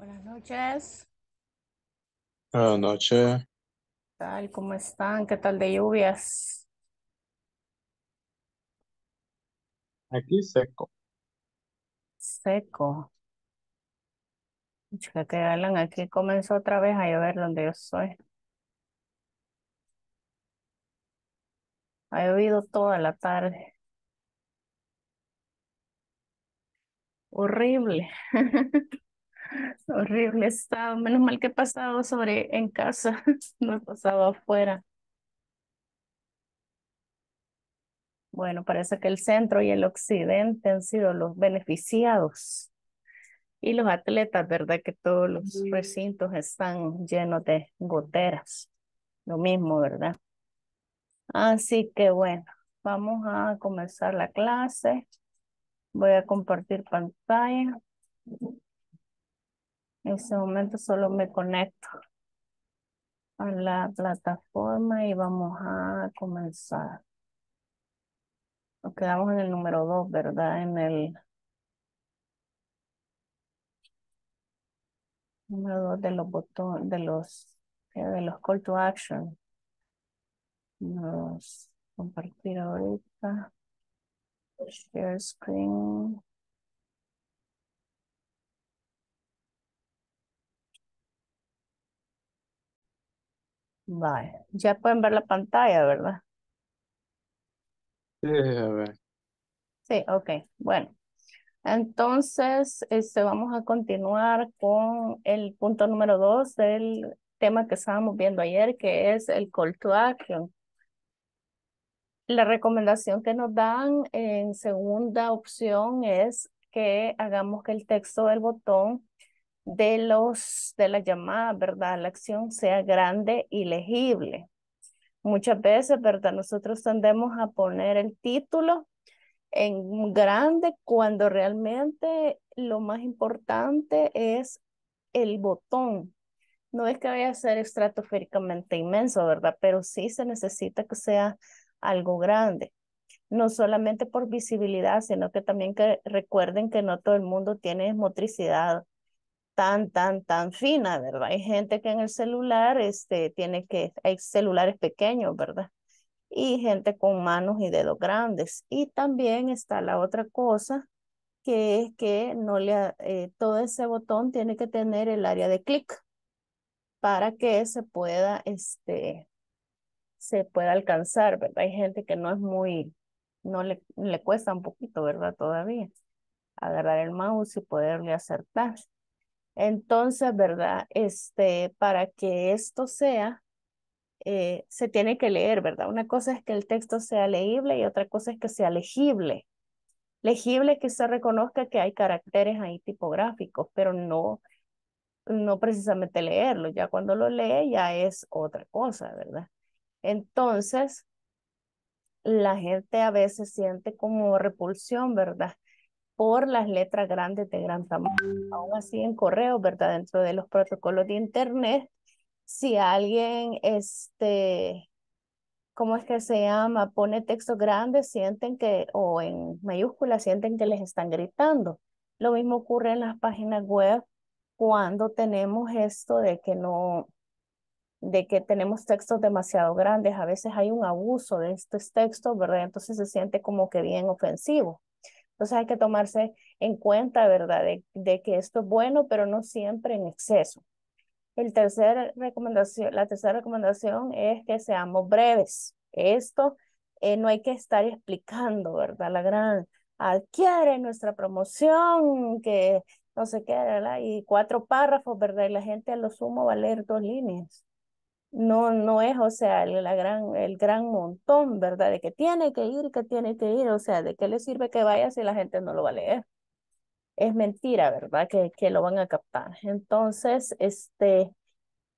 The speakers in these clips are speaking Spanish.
Buenas noches. Buenas noches. tal? ¿Cómo están? ¿Qué tal de lluvias? Aquí seco. Seco. Chica, que Alan, aquí comenzó otra vez a llover donde yo soy. Ha llovido toda la tarde. Horrible. Horrible estado. Menos mal que he pasado sobre en casa, no he pasado afuera. Bueno, parece que el centro y el occidente han sido los beneficiados. Y los atletas, ¿verdad? Que todos los recintos están llenos de goteras. Lo mismo, ¿verdad? Así que bueno, vamos a comenzar la clase. Voy a compartir pantalla. En este momento solo me conecto a la plataforma y vamos a comenzar. Nos quedamos en el número dos, ¿verdad? En el número dos de los botones, de los, eh, de los call to action. Nos compartir ahorita. Share screen. Vale, ya pueden ver la pantalla, ¿verdad? Sí, a ver. Sí, ok, bueno. Entonces, este, vamos a continuar con el punto número dos del tema que estábamos viendo ayer, que es el call to action. La recomendación que nos dan en segunda opción es que hagamos que el texto del botón de, los, de la llamada ¿verdad? La acción sea grande y legible. Muchas veces, ¿verdad? Nosotros tendemos a poner el título en grande cuando realmente lo más importante es el botón. No es que vaya a ser estratosféricamente inmenso, ¿verdad? Pero sí se necesita que sea algo grande. No solamente por visibilidad, sino que también que recuerden que no todo el mundo tiene motricidad tan, tan, tan fina, ¿verdad? Hay gente que en el celular este, tiene que, hay celulares pequeños, ¿verdad? Y gente con manos y dedos grandes. Y también está la otra cosa, que es que no le, eh, todo ese botón tiene que tener el área de clic para que se pueda, este, se pueda alcanzar, ¿verdad? Hay gente que no es muy, no le, le cuesta un poquito, ¿verdad? Todavía agarrar el mouse y poderle acertar. Entonces, ¿verdad? Este, para que esto sea, eh, se tiene que leer, ¿verdad? Una cosa es que el texto sea leíble y otra cosa es que sea legible. Legible es que se reconozca que hay caracteres ahí tipográficos, pero no, no precisamente leerlo. Ya cuando lo lee ya es otra cosa, ¿verdad? Entonces, la gente a veces siente como repulsión, ¿verdad? por las letras grandes de gran tamaño. Aún así en correo, ¿verdad? Dentro de los protocolos de Internet, si alguien, este, ¿cómo es que se llama? Pone texto grande sienten que, o en mayúsculas, sienten que les están gritando. Lo mismo ocurre en las páginas web cuando tenemos esto de que no, de que tenemos textos demasiado grandes. A veces hay un abuso de estos textos, ¿verdad? Entonces se siente como que bien ofensivo. Entonces hay que tomarse en cuenta, ¿verdad?, de, que esto es bueno, pero no siempre en exceso. El tercer recomendación, la tercera recomendación es que seamos breves. Esto eh, no hay que estar explicando, ¿verdad? La gran adquiere nuestra promoción, que no sé qué, ¿verdad? Y cuatro párrafos, ¿verdad? Y la gente a lo sumo va a leer dos líneas no, no es, o sea, gran, el gran montón, ¿verdad? De que tiene que ir, que tiene que ir, o sea, ¿de qué le sirve que vaya si la gente no lo va a leer? Es mentira, ¿verdad? Que, que lo van a captar. Entonces, este,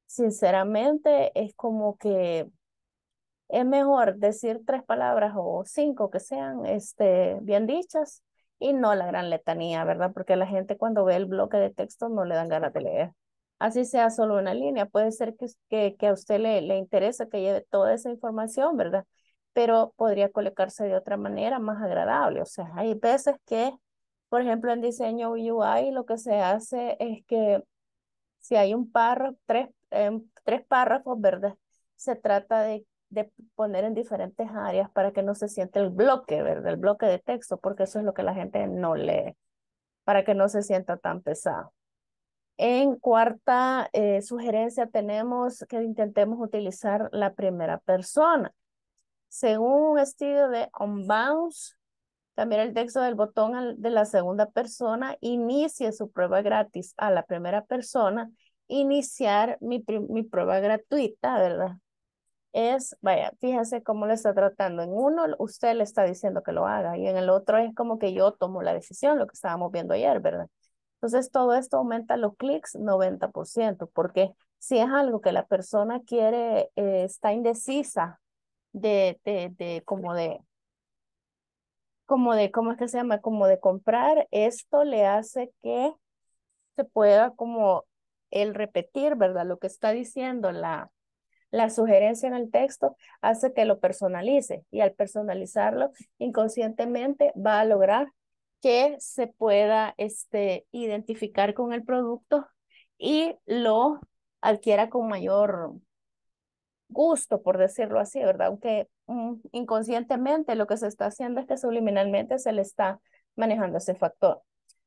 sinceramente, es como que es mejor decir tres palabras o cinco que sean este, bien dichas y no la gran letanía, ¿verdad? Porque la gente cuando ve el bloque de texto no le dan ganas de leer así sea solo una línea. Puede ser que, que, a usted le, le interesa que lleve toda esa información, ¿verdad? Pero podría colocarse de otra manera más agradable. O sea, hay veces que, por ejemplo, en diseño UI lo que se hace es que si hay un párrafo, tres, em, tres párrafos, ¿verdad? Se trata de de poner en diferentes áreas para que no se siente el bloque, ¿verdad? El bloque de texto, porque eso es lo que la gente no lee, para que no se sienta tan pesado. En cuarta eh, sugerencia tenemos que intentemos utilizar la primera persona. Según un estudio de Unbounce, también el texto del botón de la segunda persona, inicie su prueba gratis a la primera persona, iniciar mi, mi prueba gratuita, ¿verdad? Es, vaya, fíjense cómo lo está tratando. En uno usted le está diciendo que lo haga y en el otro es como que yo tomo la decisión, lo que estábamos viendo ayer, ¿verdad? Entonces, todo esto aumenta los clics 90%, porque si es algo que la persona quiere, eh, está indecisa de, de, como de, como de, ¿cómo es que se llama? Como de comprar, esto le hace que se pueda como el repetir, ¿verdad? Lo que está diciendo la, la sugerencia en el texto hace que lo personalice y al personalizarlo inconscientemente va a lograr que se pueda este, identificar con el producto y lo adquiera con mayor gusto, por decirlo así, ¿verdad? Aunque mm, inconscientemente lo que se está haciendo es que subliminalmente se le está manejando ese factor.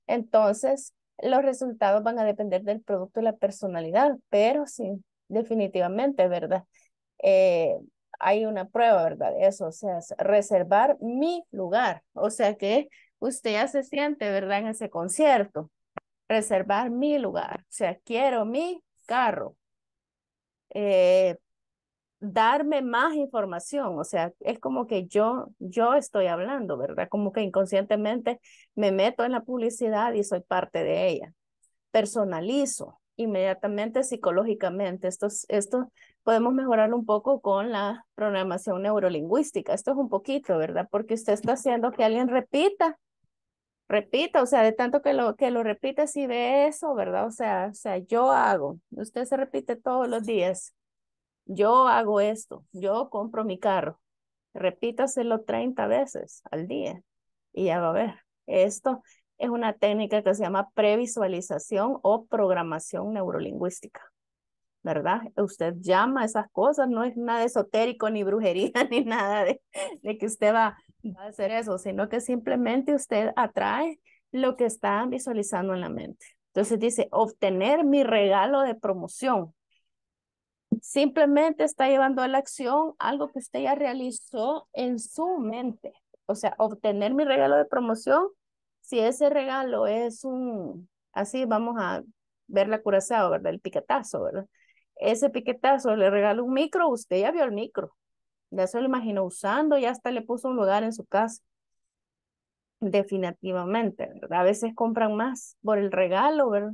Entonces, los resultados van a depender del producto y la personalidad, pero sí, definitivamente, ¿verdad? Eh, hay una prueba, ¿verdad? Eso, o sea, es reservar mi lugar, o sea que usted ya se siente, ¿verdad? En ese concierto. Reservar mi lugar, o sea, quiero mi carro. Eh, darme más información, o sea, es como que yo, yo estoy hablando, ¿verdad? Como que inconscientemente me meto en la publicidad y soy parte de ella. Personalizo inmediatamente psicológicamente. Esto, esto podemos mejorarlo un poco con la programación neurolingüística. Esto es un poquito, ¿verdad? Porque usted está haciendo que alguien repita repita, o sea, de tanto que lo, que lo repite, si ve eso, ¿verdad? O sea, o sea, yo hago, usted se repite todos los días, yo hago esto, yo compro mi carro, repítaselo 30 veces al día y ya va a ver. Esto es una técnica que se llama previsualización o programación neurolingüística. ¿Verdad? Usted llama esas cosas, no es nada esotérico ni brujería ni nada de que usted va va a ser eso, sino que simplemente usted atrae lo que está visualizando en la mente. Entonces dice, obtener mi regalo de promoción. Simplemente está llevando a la acción algo que usted ya realizó en su mente. O sea, obtener mi regalo de promoción, si ese regalo es un, así vamos a ver la ¿verdad? El piquetazo, ¿verdad? Ese piquetazo le regala un micro, usted ya vio el micro. Ya se lo imaginó usando y hasta le puso un lugar en su casa. Definitivamente, ¿verdad? A veces compran más por el regalo, ¿verdad?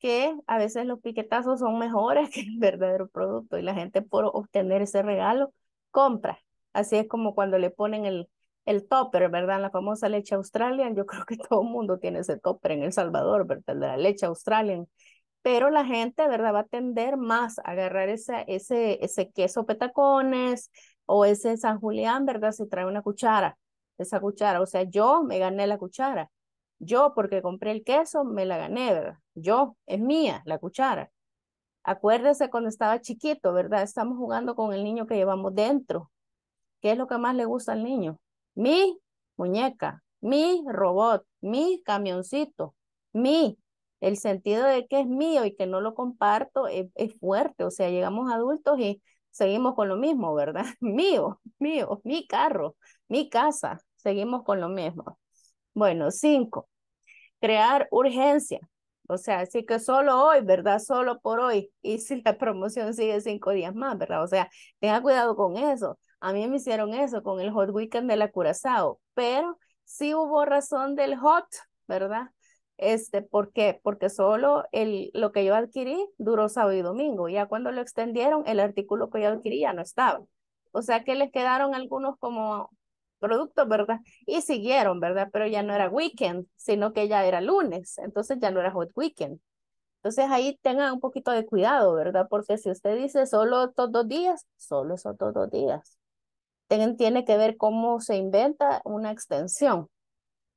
Que a veces los piquetazos son mejores que el verdadero producto y la gente por obtener ese regalo compra. Así es como cuando le ponen el, el topper, ¿verdad? La famosa leche australian, yo creo que todo el mundo tiene ese topper en El Salvador, ¿verdad? La leche australian pero la gente, ¿verdad? Va a tender más a agarrar ese, ese, ese queso petacones o ese San Julián, ¿verdad? Si trae una cuchara, esa cuchara, o sea, yo me gané la cuchara, yo porque compré el queso, me la gané, ¿verdad? Yo, es mía la cuchara. Acuérdese cuando estaba chiquito, ¿verdad? Estamos jugando con el niño que llevamos dentro. ¿Qué es lo que más le gusta al niño? Mi muñeca, mi robot, mi camioncito, mi el sentido de que es mío y que no lo comparto es, fuerte, o sea, llegamos adultos y seguimos con lo mismo, ¿verdad? Mío, mío, mi carro, mi casa, seguimos con lo mismo. Bueno, cinco, crear urgencia. O sea, así que solo hoy, ¿verdad? Solo por hoy. Y si la promoción sigue cinco días más, ¿verdad? O sea, tenga cuidado con eso. A mí me hicieron eso con el Hot Weekend de la Curazao, pero sí hubo razón del Hot, ¿verdad? Este, ¿Por qué? Porque solo el, lo que yo adquirí duró sábado y domingo. Ya cuando lo extendieron, el artículo que yo adquirí ya no estaba. O sea que les quedaron algunos como productos, ¿verdad? Y siguieron, ¿verdad? Pero ya no era weekend, sino que ya era lunes. Entonces ya no era hot weekend. Entonces ahí tengan un poquito de cuidado, ¿verdad? Porque si usted dice solo estos dos días, solo esos dos, días. tiene que ver cómo se inventa una extensión.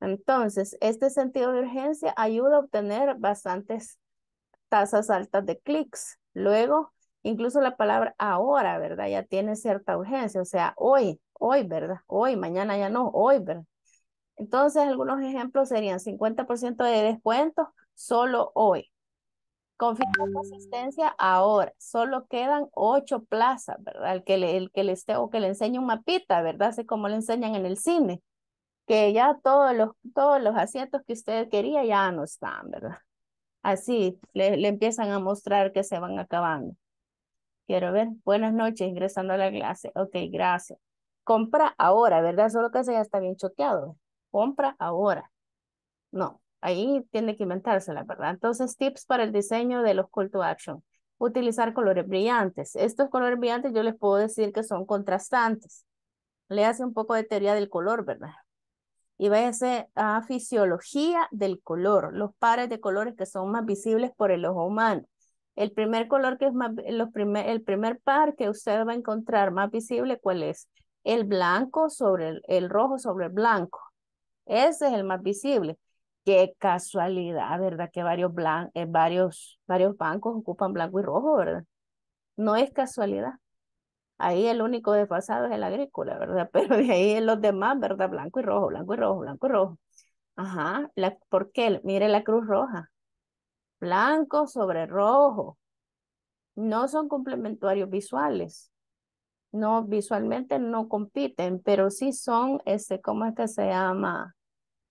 Entonces, este sentido de urgencia ayuda a obtener bastantes tasas altas de clics. Luego, incluso la palabra ahora, ¿verdad? Ya tiene cierta urgencia, o sea, hoy, hoy, ¿verdad? Hoy, mañana ya no, hoy, ¿verdad? Entonces, algunos ejemplos serían 50% de descuento solo hoy. Confirmamos asistencia ahora. Solo quedan ocho plazas, ¿verdad? El que le, el que le esté o que le enseñe un mapita, ¿verdad? Así como le enseñan en el cine que ya todos los, todos los asientos que usted quería ya no están, ¿verdad? Así, le, le empiezan a mostrar que se van acabando. Quiero ver, buenas noches, ingresando a la clase. Ok, gracias. Compra ahora, ¿verdad? Solo que se ya está bien choqueado. Compra ahora. No, ahí tiene que inventársela, ¿verdad? Entonces, tips para el diseño de los call to action. Utilizar colores brillantes. Estos colores brillantes yo les puedo decir que son contrastantes. Le hace un poco de teoría del color, ¿verdad? y va a ser fisiología del color, los pares de colores que son más visibles por el ojo humano. El primer color que es más, el primer par que usted va a encontrar más visible, ¿cuál es? El blanco sobre el, rojo sobre el blanco. Ese es el más visible. Qué casualidad, ¿verdad? Que varios, blancos eh, varios, varios bancos ocupan blanco y rojo, ¿verdad? No es casualidad. Ahí el único desfasado es el agrícola, ¿verdad? Pero de ahí los demás, ¿verdad? Blanco y rojo, blanco y rojo, blanco y rojo. Ajá, la, ¿por qué? Mire la cruz roja. Blanco sobre rojo. No son complementarios visuales. No, visualmente no compiten, pero sí son, este, ¿cómo es que se llama?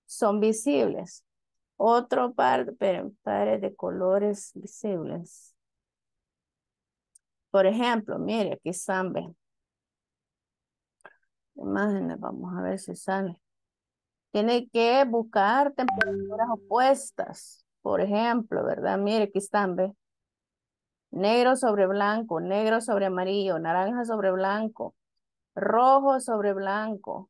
Son visibles. Otro par, de colores visibles por ejemplo, mire, aquí están, ven. Imágenes, vamos a ver si sale. Tiene que buscar temperaturas opuestas. Por ejemplo, ¿verdad? Mire, aquí están, ven. Negro sobre blanco, negro sobre amarillo, naranja sobre blanco, rojo sobre blanco,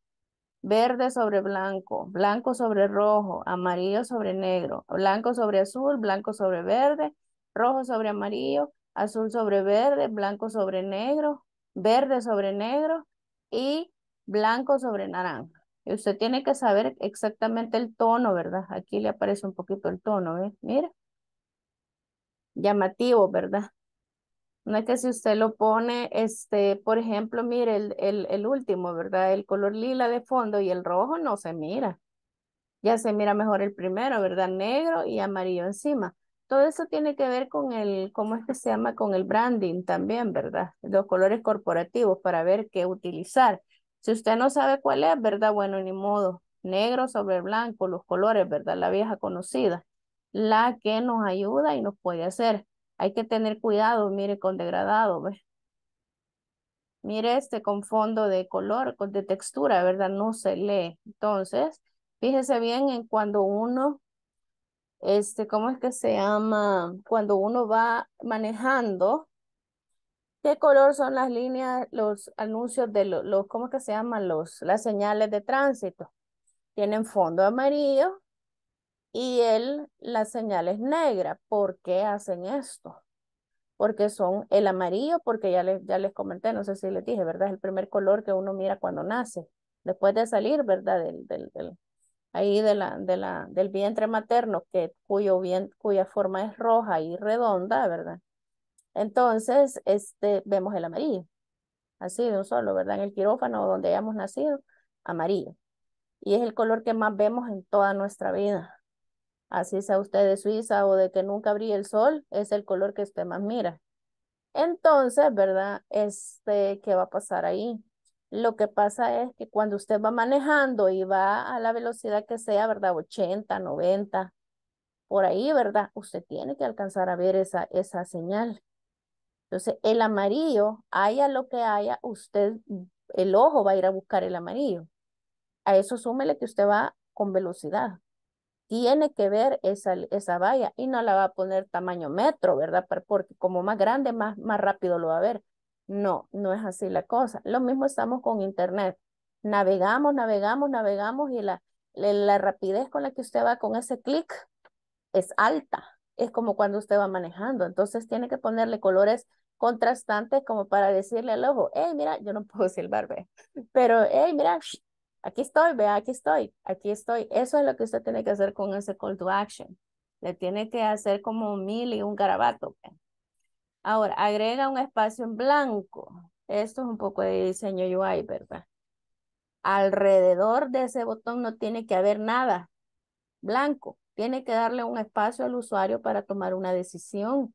verde sobre blanco, blanco sobre rojo, amarillo sobre negro, blanco sobre azul, blanco sobre verde, rojo sobre amarillo, azul sobre verde, blanco sobre negro, verde sobre negro y blanco sobre naranja. Y usted tiene que saber exactamente el tono, ¿verdad? Aquí le aparece un poquito el tono, ¿eh? Mira. Llamativo, ¿verdad? No es que si usted lo pone, este, por ejemplo, mire el, el, el último, ¿verdad? El color lila de fondo y el rojo no se mira. Ya se mira mejor el primero, ¿verdad? Negro y amarillo encima. Todo eso tiene que ver con el, ¿cómo es que se llama? Con el branding también, ¿verdad? Los colores corporativos para ver qué utilizar. Si usted no sabe cuál es, ¿verdad? Bueno, ni modo. Negro sobre blanco, los colores, ¿verdad? La vieja conocida. La que nos ayuda y nos puede hacer. Hay que tener cuidado, mire, con degradado, ¿ves? Mire este con fondo de color, de textura, ¿verdad? No se lee. Entonces, fíjese bien en cuando uno este, ¿cómo es que se llama? Cuando uno va manejando, ¿qué color son las líneas, los anuncios de los, ¿cómo es que se llaman? Los, las señales de tránsito. Tienen fondo amarillo y el, las señales negra. ¿Por qué hacen esto? Porque son el amarillo, porque ya les, ya les comenté, no sé si les dije, ¿verdad? Es el primer color que uno mira cuando nace, después de salir, ¿verdad? del, del, ahí de la, del vientre materno, que, cuyo bien, cuya forma es roja y redonda, ¿verdad? Entonces, este, vemos el amarillo, así de un solo, ¿verdad? En el quirófano donde hayamos nacido, amarillo. Y es el color que más vemos en toda nuestra vida. Así sea usted de Suiza o de que nunca brille el sol, es el color que usted más mira. Entonces, ¿verdad? Este, ¿qué va a pasar ahí? Lo que pasa es que cuando usted va manejando y va a la velocidad que sea, ¿verdad? 80, 90, por ahí, ¿verdad? Usted tiene que alcanzar a ver esa, esa señal. Entonces, el amarillo, haya lo que haya, usted, el ojo va a ir a buscar el amarillo. A eso súmele que usted va con velocidad. Tiene que ver esa, esa valla y no la va a poner tamaño metro, ¿verdad? Porque como más grande, más, más rápido lo va a ver. No, no es así la cosa. Lo mismo estamos con Internet. Navegamos, navegamos, navegamos y la, la, rapidez con la que usted va con ese clic es alta. Es como cuando usted va manejando. Entonces tiene que ponerle colores contrastantes como para decirle al ojo, hey, mira, yo no puedo silbar, ve. Pero, hey, mira, aquí estoy, vea, aquí estoy, aquí estoy. Eso es lo que usted tiene que hacer con ese call to action. Le tiene que hacer como un mil y un garabato. Ahora, agrega un espacio en blanco. Esto es un poco de diseño UI, ¿verdad? Alrededor de ese botón no tiene que haber nada blanco. Tiene que darle un espacio al usuario para tomar una decisión,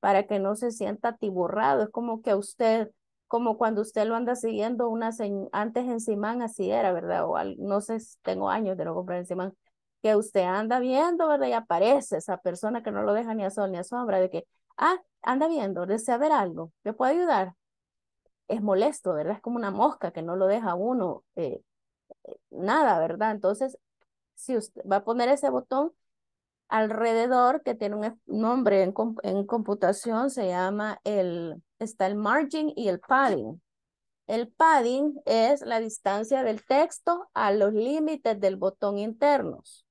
para que no se sienta atiborrado. Es como que usted, como cuando usted lo anda siguiendo una antes en Simán, así era, ¿verdad? O no sé, tengo años de no comprar en Simán, que usted anda viendo, ¿verdad? Y aparece esa persona que no lo deja ni a sol ni a sombra, de que Ah, anda viendo, desea ver algo, ¿me puede ayudar? Es molesto, ¿verdad? Es como una mosca que no lo deja uno eh, eh, nada, ¿verdad? Entonces, si usted va a poner ese botón alrededor que tiene un e, nombre en, en computación, se llama el, está el margin y el padding. El padding es la distancia del texto a los límites del botón internos.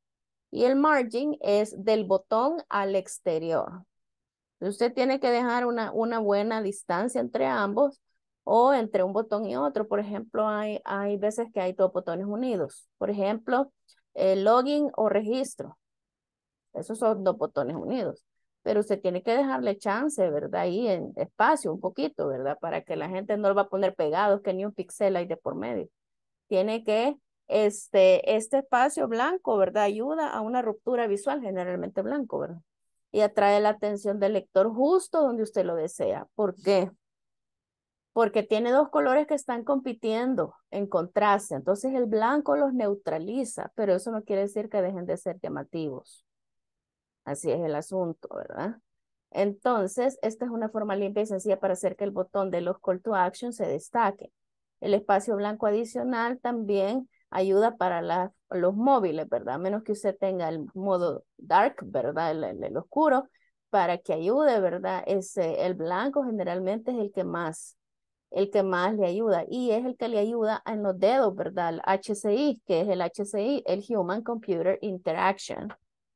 Y el margin es del botón al exterior. Usted tiene que dejar una, una buena distancia entre ambos o entre un botón y otro. Por ejemplo, hay, hay veces que hay dos botones unidos. Por ejemplo, el login o registro. Esos son dos botones unidos. Pero usted tiene que dejarle chance, ¿verdad? Ahí en espacio, un poquito, ¿verdad? Para que la gente no lo va a poner pegado, que ni un pixel hay de por medio. Tiene que, este, este espacio blanco, ¿verdad? Ayuda a una ruptura visual, generalmente blanco, ¿verdad? y atrae la atención del lector justo donde usted lo desea. ¿Por qué? Porque tiene dos colores que están compitiendo en contraste. Entonces el blanco los neutraliza, pero eso no quiere decir que dejen de ser llamativos. Así es el asunto, ¿verdad? Entonces, esta es una forma limpia y sencilla para hacer que el botón de los call to action se destaque. El espacio blanco adicional también ayuda para la los móviles, ¿verdad? menos que usted tenga el modo dark, ¿verdad? El, el, oscuro, para que ayude, ¿verdad? Ese, el blanco generalmente es el que más el que más le ayuda y es el que le ayuda en los dedos, ¿verdad? El HCI, que es el HCI, el Human Computer Interaction,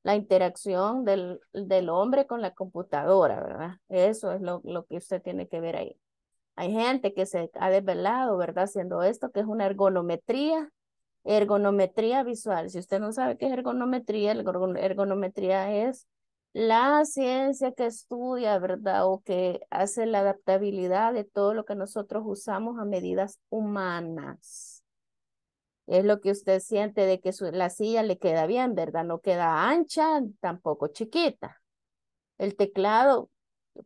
la interacción del, del hombre con la computadora, ¿verdad? Eso es lo, lo, que usted tiene que ver ahí. Hay gente que se ha desvelado, ¿verdad? Haciendo esto, que es una ergonometría Ergonometría visual. Si usted no sabe qué es ergonometría, ergonometría es la ciencia que estudia, ¿verdad? O que hace la adaptabilidad de todo lo que nosotros usamos a medidas humanas. Es lo que usted siente de que la silla le queda bien, ¿verdad? No queda ancha, tampoco chiquita. El teclado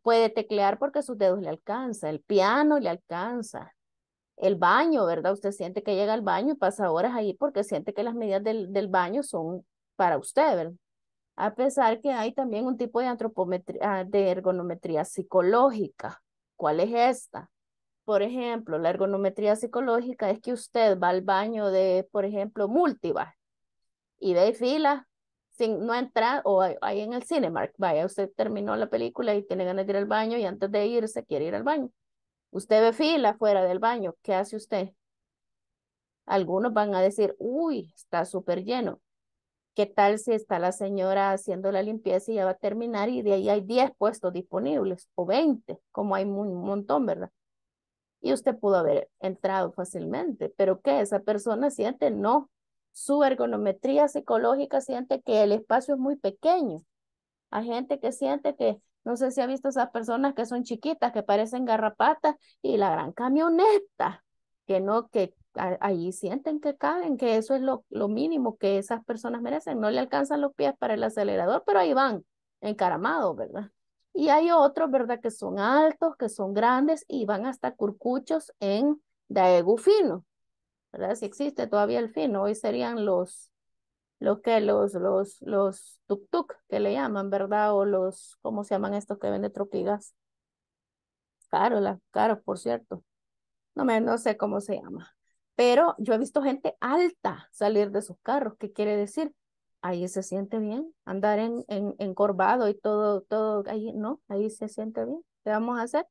puede teclear porque sus dedos le alcanza, el piano le alcanza, el baño, ¿verdad? Usted siente que llega al baño y pasa horas ahí porque siente que las medidas del, baño son para usted, ¿verdad? A pesar que hay también un tipo de antropometría, ah, de ergonometría psicológica. ¿Cuál es esta? Por ejemplo, la ergonometría psicológica es que usted va al baño de, por ejemplo, multibar y de fila sin no entrar, o ahí en el Cinemark, vaya, usted terminó la película y tiene ganas de ir al baño y antes de irse quiere ir al baño Usted ve fila fuera del baño, ¿qué hace usted? Algunos van a decir, uy, está súper lleno. ¿Qué tal si está la señora haciendo la limpieza y ya va a terminar y de ahí hay 10 puestos disponibles o 20, como hay un montón, ¿verdad? Y usted pudo haber entrado fácilmente, pero ¿qué? Esa persona siente no. Su ergonometría psicológica siente que el espacio es muy pequeño. Hay gente que siente que no sé si ha visto esas personas que son chiquitas, que parecen garrapatas y la gran camioneta, que no, que ahí sienten que caen, que eso es lo, lo mínimo que esas personas merecen. No le alcanzan los pies para el acelerador, pero ahí van, encaramados, ¿verdad? Y hay otros, ¿verdad? Que son altos, que son grandes y van hasta curcuchos en daegu fino, ¿verdad? Si existe todavía el fino, hoy serían los lo que los, los, tuk-tuk que le llaman, ¿verdad? O los, ¿cómo se llaman estos que venden troquigas? Caros, la, por cierto. No, me, no sé cómo se llama. Pero yo he visto gente alta salir de sus carros. ¿Qué quiere decir? Ahí se siente bien. Andar en, en, encorvado y todo, todo, ahí no, ahí se siente bien. ¿Qué vamos a hacer?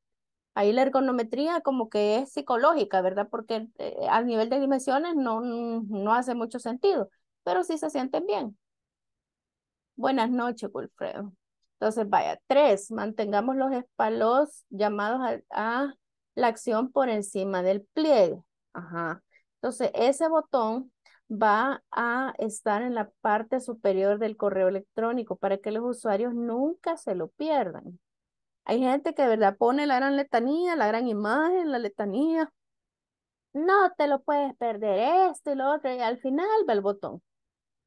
Ahí la ergonometría como que es psicológica, ¿verdad? Porque eh, al nivel de dimensiones no, no hace mucho sentido pero sí se sienten bien. Buenas noches, Wilfredo. Entonces, vaya, tres, mantengamos los espalos llamados a, la acción por encima del pliegue. Ajá. Entonces, ese botón va a estar en la parte superior del correo electrónico para que los usuarios nunca se lo pierdan. Hay gente que de verdad pone la gran letanía, la gran imagen, la letanía, no te lo puedes perder esto y lo otro, y al final ve el botón.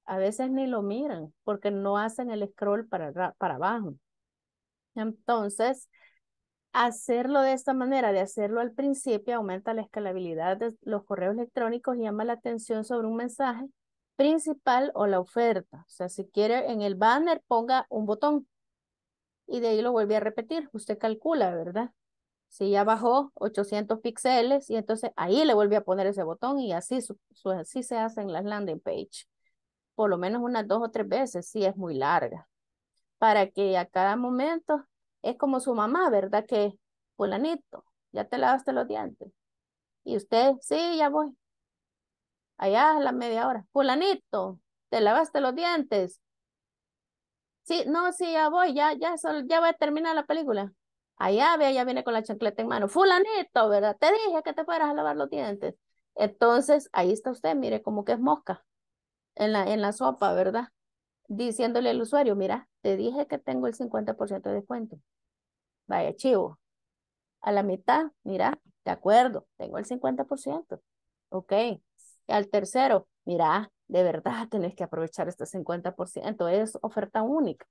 A veces ni lo miran porque no hacen el scroll para, para abajo. Entonces, hacerlo de esta manera, de hacerlo al principio, aumenta la escalabilidad de los correos electrónicos y llama la atención sobre un mensaje principal o la oferta. O sea, si quiere en el banner ponga un botón y de ahí lo vuelve a repetir. Usted calcula, ¿verdad? si ya bajó 800 píxeles y entonces ahí le vuelve a poner ese botón y así, su, así se hacen las landing page. Por lo menos unas dos o tres veces, si es muy larga. Para que a cada momento es como su mamá, ¿verdad? Que, fulanito, ya te lavaste los dientes. Y usted, sí, ya voy. Allá a la media hora. Fulanito, te lavaste los dientes. Sí, no, sí, ya voy, ya, ya, ya va a terminar la película allá ve, ya viene con la chancleta en mano, fulanito, ¿verdad? Te dije que te fueras a lavar los dientes. Entonces, ahí está usted, mire, como que es mosca en la, en la sopa, ¿verdad? Diciéndole al usuario, mira, te dije que tengo el 50% de descuento. Vaya, chivo. A la mitad, mira, de acuerdo, tengo el 50%. Ok. Y al tercero, mira, de verdad tenés que aprovechar este 50%, es oferta única.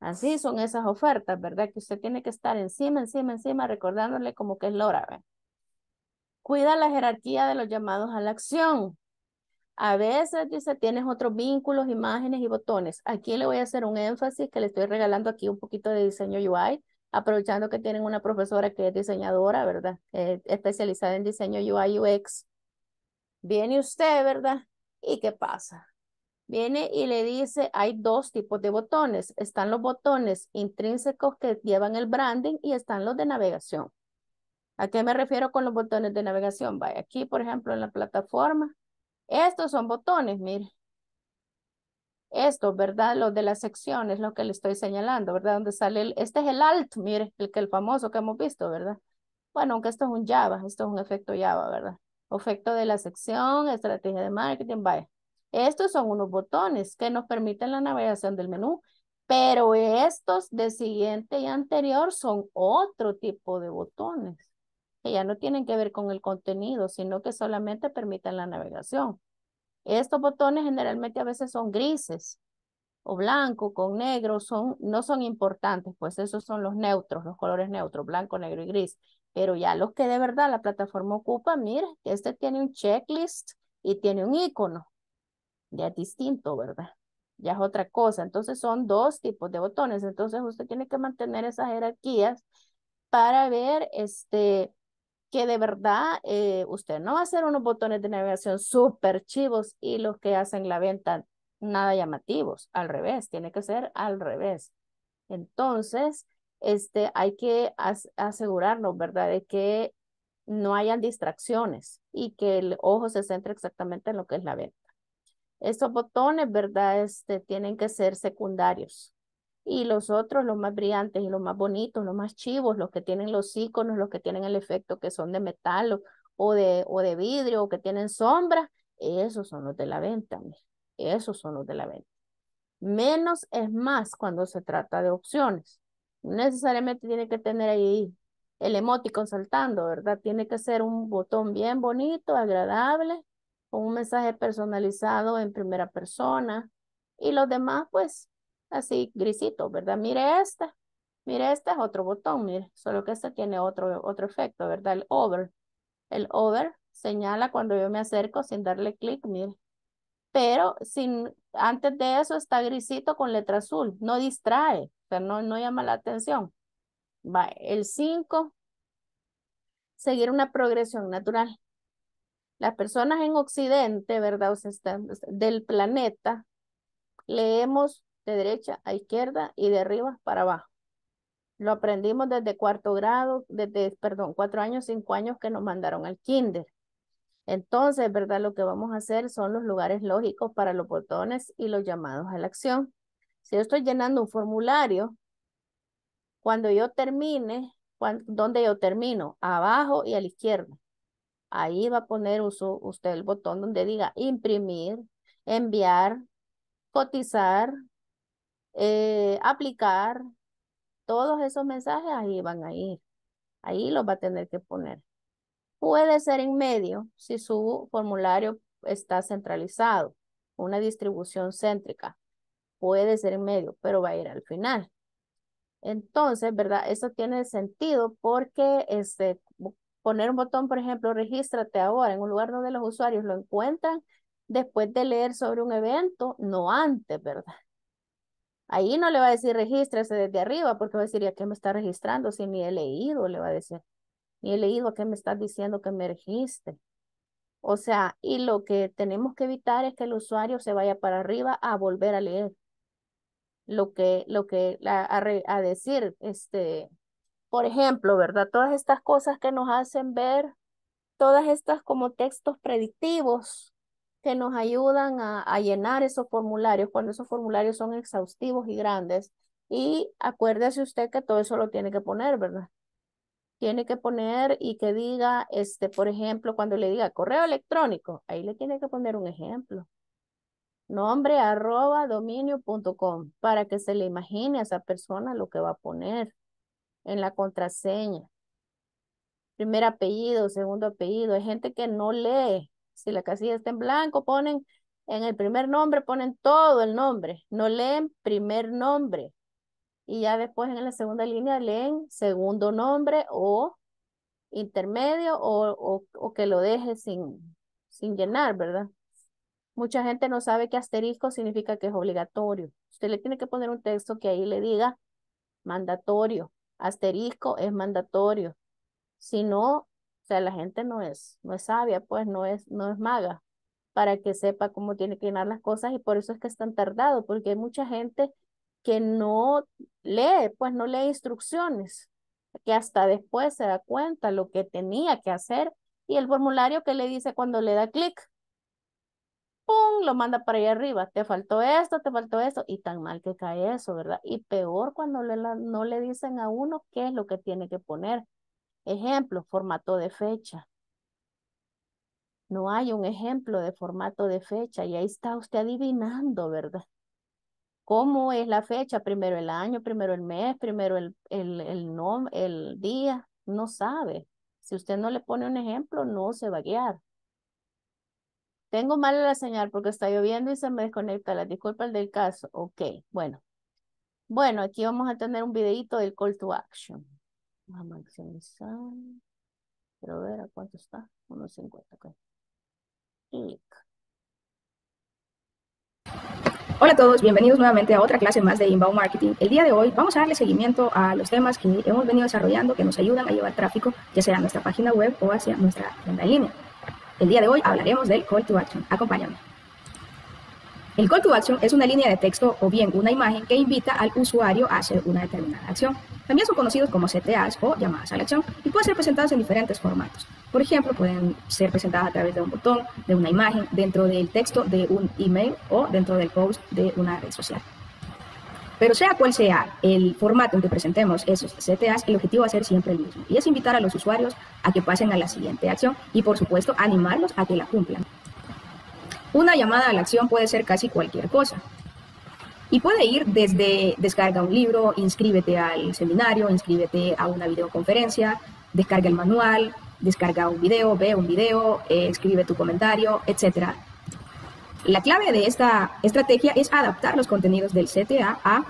Así son esas ofertas, ¿verdad? Que usted tiene que estar encima, encima, encima, recordándole como que es la hora. Cuida la jerarquía de los llamados a la acción. A veces, dice, tienes otros vínculos, imágenes y botones. Aquí le voy a hacer un énfasis que le estoy regalando aquí un poquito de diseño UI, aprovechando que tienen una profesora que es diseñadora, ¿verdad? Eh, especializada en diseño UI UX. Viene usted, ¿verdad? ¿Y qué pasa? Viene y le dice, hay dos tipos de botones. Están los botones intrínsecos que llevan el branding y están los de navegación. ¿A qué me refiero con los botones de navegación? Vaya, aquí, por ejemplo, en la plataforma. Estos son botones, mire. Estos, ¿verdad? Los de las es lo que le estoy señalando, ¿verdad? Donde sale el, este es el alt, mire, el que el famoso que hemos visto, ¿verdad? Bueno, aunque esto es un Java, esto es un efecto Java, ¿verdad? Efecto de la sección, estrategia de marketing, vaya. Estos son unos botones que nos permiten la navegación del menú, pero estos de siguiente y anterior son otro tipo de botones que ya no tienen que ver con el contenido, sino que solamente permiten la navegación. Estos botones generalmente a veces son grises o blanco con negro, son, no son importantes, pues esos son los neutros, los colores neutros, blanco, negro y gris. Pero ya los que de verdad la plataforma ocupa, mire, este tiene un checklist y tiene un icono ya es distinto, ¿verdad? Ya es otra cosa. Entonces son dos tipos de botones. Entonces usted tiene que mantener esas jerarquías para ver este, que de verdad eh, usted no va a hacer unos botones de navegación súper chivos y los que hacen la venta nada llamativos. Al revés, tiene que ser al revés. Entonces, este, hay que asegurarnos, ¿verdad?, de que no hayan distracciones y que el ojo se centre exactamente en lo que es la venta. Esos botones, ¿verdad? Este, tienen que ser secundarios. Y los otros, los más brillantes y los más bonitos, los más chivos, los que tienen los iconos, los que tienen el efecto que son de metal o, de, o de vidrio o que tienen sombra, esos son los de la venta. Esos son los de la venta. Menos es más cuando se trata de opciones. necesariamente tiene que tener ahí el emoticon saltando, ¿verdad? Tiene que ser un botón bien bonito, agradable, un mensaje personalizado en primera persona. Y los demás, pues, así grisito, ¿verdad? Mire esta, mire esta es otro botón, mire, solo que este tiene otro, otro efecto, ¿verdad? El over. El over señala cuando yo me acerco sin darle clic, mire. Pero sin, antes de eso está grisito con letra azul, no distrae, o sea, no, no llama la atención. Va, el 5, seguir una progresión natural las personas en Occidente, ¿verdad? O sea, del planeta, leemos de derecha a izquierda y de arriba para abajo. Lo aprendimos desde cuarto grado, desde, perdón, cuatro años, cinco años que nos mandaron al kinder. Entonces, ¿verdad? Lo que vamos a hacer son los lugares lógicos para los botones y los llamados a la acción. Si yo estoy llenando un formulario, cuando yo termine, ¿dónde yo termino? Abajo y a la izquierda ahí va a poner usted el botón donde diga imprimir, enviar, cotizar, eh, aplicar. Todos esos mensajes ahí van a ir. Ahí los va a tener que poner. Puede ser en medio si su formulario está centralizado, una distribución céntrica. Puede ser en medio, pero va a ir al final. Entonces, ¿verdad? Eso tiene sentido porque este, poner un botón, por ejemplo, regístrate ahora en un lugar donde los usuarios lo encuentran después de leer sobre un evento, no antes, ¿verdad? Ahí no le va a decir regístrese desde arriba porque va a decir, ¿y a qué me está registrando si ni he leído? Le va a decir, ni he leído a qué me estás diciendo que me registre. O sea, y lo que tenemos que evitar es que el usuario se vaya para arriba a volver a leer lo que, lo que, a, a decir, este, por ejemplo, ¿verdad? Todas estas cosas que nos hacen ver, todas estas como textos predictivos que nos ayudan a, llenar esos formularios cuando esos formularios son exhaustivos y grandes. Y acuérdese usted que todo eso lo tiene que poner, ¿verdad? Tiene que poner y que diga, este, por ejemplo, cuando le diga correo electrónico, ahí le tiene que poner un ejemplo. Nombre arroba dominio.com para que se le imagine a esa persona lo que va a poner en la contraseña. Primer apellido, segundo apellido. Hay gente que no lee. Si la casilla está en blanco, ponen en el primer nombre, ponen todo el nombre. No leen primer nombre. Y ya después en la segunda línea leen segundo nombre o intermedio o, o, que lo deje sin, sin llenar, ¿verdad? Mucha gente no sabe que asterisco significa que es obligatorio. Usted le tiene que poner un texto que ahí le diga mandatorio asterisco es mandatorio. Si no, o sea, la gente no es, no es sabia, pues no es, no es maga para que sepa cómo tiene que llenar las cosas y por eso es que están tardados tardado, porque hay mucha gente que no lee, pues no lee instrucciones, que hasta después se da cuenta lo que tenía que hacer y el formulario que le dice cuando le da clic. ¡pum! lo manda para allá arriba, te faltó esto, te faltó eso, y tan mal que cae eso, ¿verdad? Y peor cuando no le dicen a uno qué es lo que tiene que poner. Ejemplo, formato de fecha. No hay un ejemplo de formato de fecha y ahí está usted adivinando, ¿verdad? ¿Cómo es la fecha? Primero el año, primero el mes, primero el, el, el día. No sabe. Si usted no le pone un ejemplo, no se va a guiar. Tengo mala la señal porque está lloviendo y se me desconecta la disculpa del caso. Ok, bueno. Bueno, aquí vamos a tener un videito del call to action. Vamos a maximizar. Quiero ver a cuánto está. 1.50, ok. Hola a todos, bienvenidos nuevamente a otra clase más de Inbound Marketing. El día de hoy vamos a darle seguimiento a los temas que hemos venido desarrollando que nos ayudan a llevar tráfico, ya sea a nuestra página web o hacia nuestra tienda en línea. El día de hoy hablaremos del Call to Action. Acompáñame. El Call to Action es una línea de texto o bien una imagen que invita al usuario a hacer una determinada acción. También son conocidos como CTAs o llamadas a la acción y pueden ser presentadas en diferentes formatos. Por ejemplo, pueden ser presentadas a través de un botón, de una imagen, dentro del texto de un email o dentro del post de una red social. Pero sea cual sea el formato en que presentemos esos CTAs, el objetivo va a ser siempre el mismo. Y es invitar a los usuarios a que pasen a la siguiente acción y, por supuesto, animarlos a que la cumplan. Una llamada a la acción puede ser casi cualquier cosa. Y puede ir desde descarga un libro, inscríbete al seminario, inscríbete a una videoconferencia, descarga el manual, descarga un video, ve un video, eh, escribe tu comentario, etcétera. La clave de esta estrategia es adaptar los contenidos del CTA a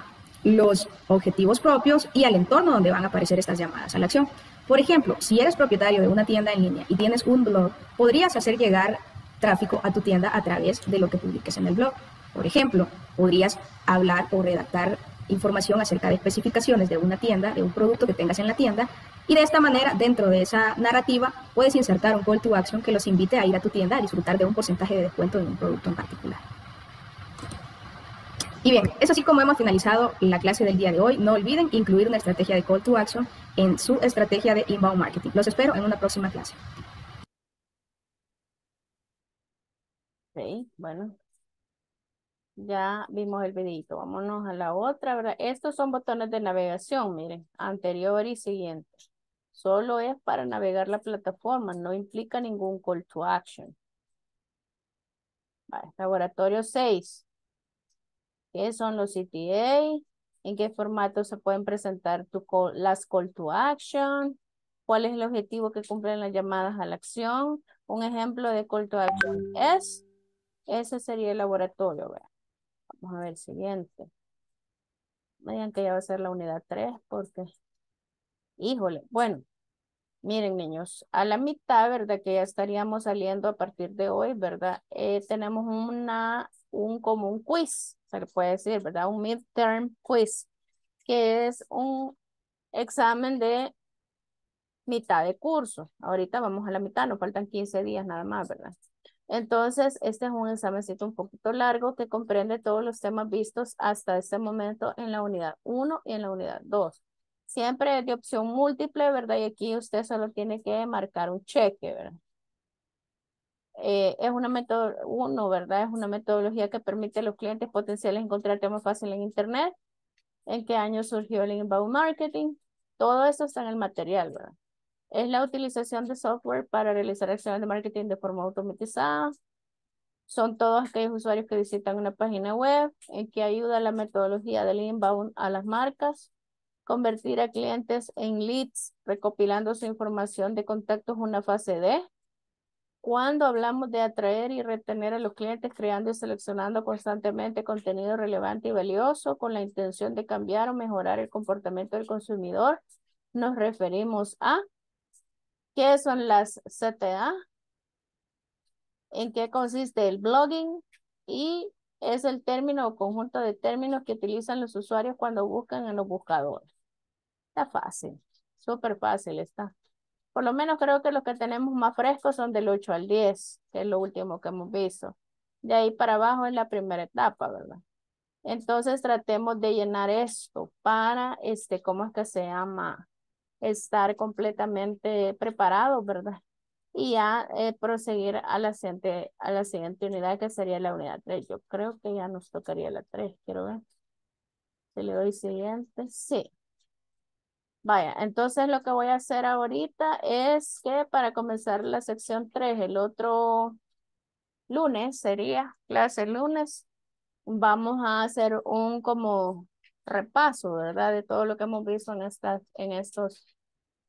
los objetivos propios y al entorno donde van a aparecer estas llamadas a la acción. Por ejemplo, si eres propietario de una tienda en línea y tienes un blog, podrías hacer llegar tráfico a tu tienda a través de lo que publiques en el blog. Por ejemplo, podrías hablar o redactar información acerca de especificaciones de una tienda, de un producto que tengas en la tienda, y de esta manera, dentro de esa narrativa, puedes insertar un call to action que los invite a ir a tu tienda a disfrutar de un porcentaje de descuento en un producto en particular. Y bien, es así como hemos finalizado la clase del día de hoy. No olviden incluir una estrategia de call to action en su estrategia de inbound marketing. Los espero en una próxima clase. Sí, bueno. Ya vimos el videito. Vámonos a la otra, ¿verdad? Estos son botones de navegación, miren, anterior y siguiente. Solo es para navegar la plataforma, no implica ningún call to action. laboratorio 6. ¿Qué son los CTA? ¿En qué formato se pueden presentar las call to action? ¿Cuál es el objetivo que cumplen las llamadas a la acción? Un ejemplo de call to action es, ese sería el laboratorio. Vamos a ver el siguiente. Vean que ya va a ser la unidad 3 porque Híjole, bueno, miren niños, a la mitad, ¿verdad? Que ya estaríamos saliendo a partir de hoy, ¿verdad? Eh, tenemos una, un como un quiz, se le puede decir, ¿verdad? Un midterm quiz, que es un examen de mitad de curso. Ahorita vamos a la mitad, nos faltan 15 días nada más, ¿verdad? Entonces, este es un examencito un poquito largo que comprende todos los temas vistos hasta este momento en la unidad 1 y en la unidad 2. Siempre de opción múltiple, ¿verdad? Y aquí usted solo tiene que marcar un cheque, ¿verdad? Eh, es una uno, ¿verdad? Es una metodología que permite a los clientes potenciales encontrar temas fáciles en Internet. ¿En qué año surgió el inbound marketing? Todo eso está en el material, ¿verdad? Es la utilización de software para realizar acciones de marketing de forma automatizada. Son todos aquellos usuarios que visitan una página web en que ayuda la metodología del inbound a las marcas. Convertir a clientes en leads recopilando su información de contactos, una fase D. Cuando hablamos de atraer y retener a los clientes creando y seleccionando constantemente contenido relevante y valioso con la intención de cambiar o mejorar el comportamiento del consumidor, nos referimos a qué son las CTA, en qué consiste el blogging y es el término o conjunto de términos que utilizan los usuarios cuando buscan en los buscadores fácil, súper fácil está. Por lo menos creo que los que tenemos más frescos son del 8 al 10, que es lo último que hemos visto. De ahí para abajo es la primera etapa, ¿verdad? Entonces tratemos de llenar esto para, este, ¿cómo es que se llama? Estar completamente preparado ¿verdad? Y ya eh, proseguir a la, siguiente, a la siguiente unidad, que sería la unidad 3. Yo creo que ya nos tocaría la 3, quiero ver. Se le doy siguiente, sí. Vaya, entonces lo que voy a hacer ahorita es que para comenzar la sección 3, el otro lunes sería clase lunes, vamos a hacer un como repaso, ¿verdad? De todo lo que hemos visto en estas, en estos,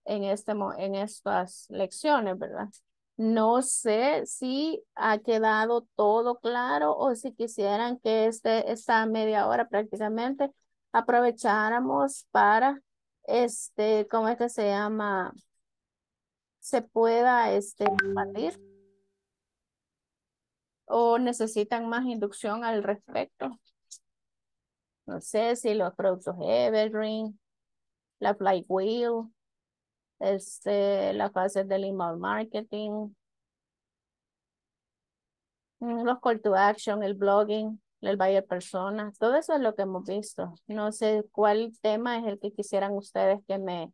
en este, en estas lecciones, ¿verdad? No sé si ha quedado todo claro o si quisieran que este, esta media hora prácticamente aprovecháramos para este, ¿cómo es que se llama? Se pueda este, O necesitan más inducción al respecto. No sé si los productos Evergreen, la Flywheel, este, las fases del email marketing, mm, los call to action, el blogging el buyer persona, todo eso es lo que hemos visto. No sé cuál tema es el que quisieran ustedes que me,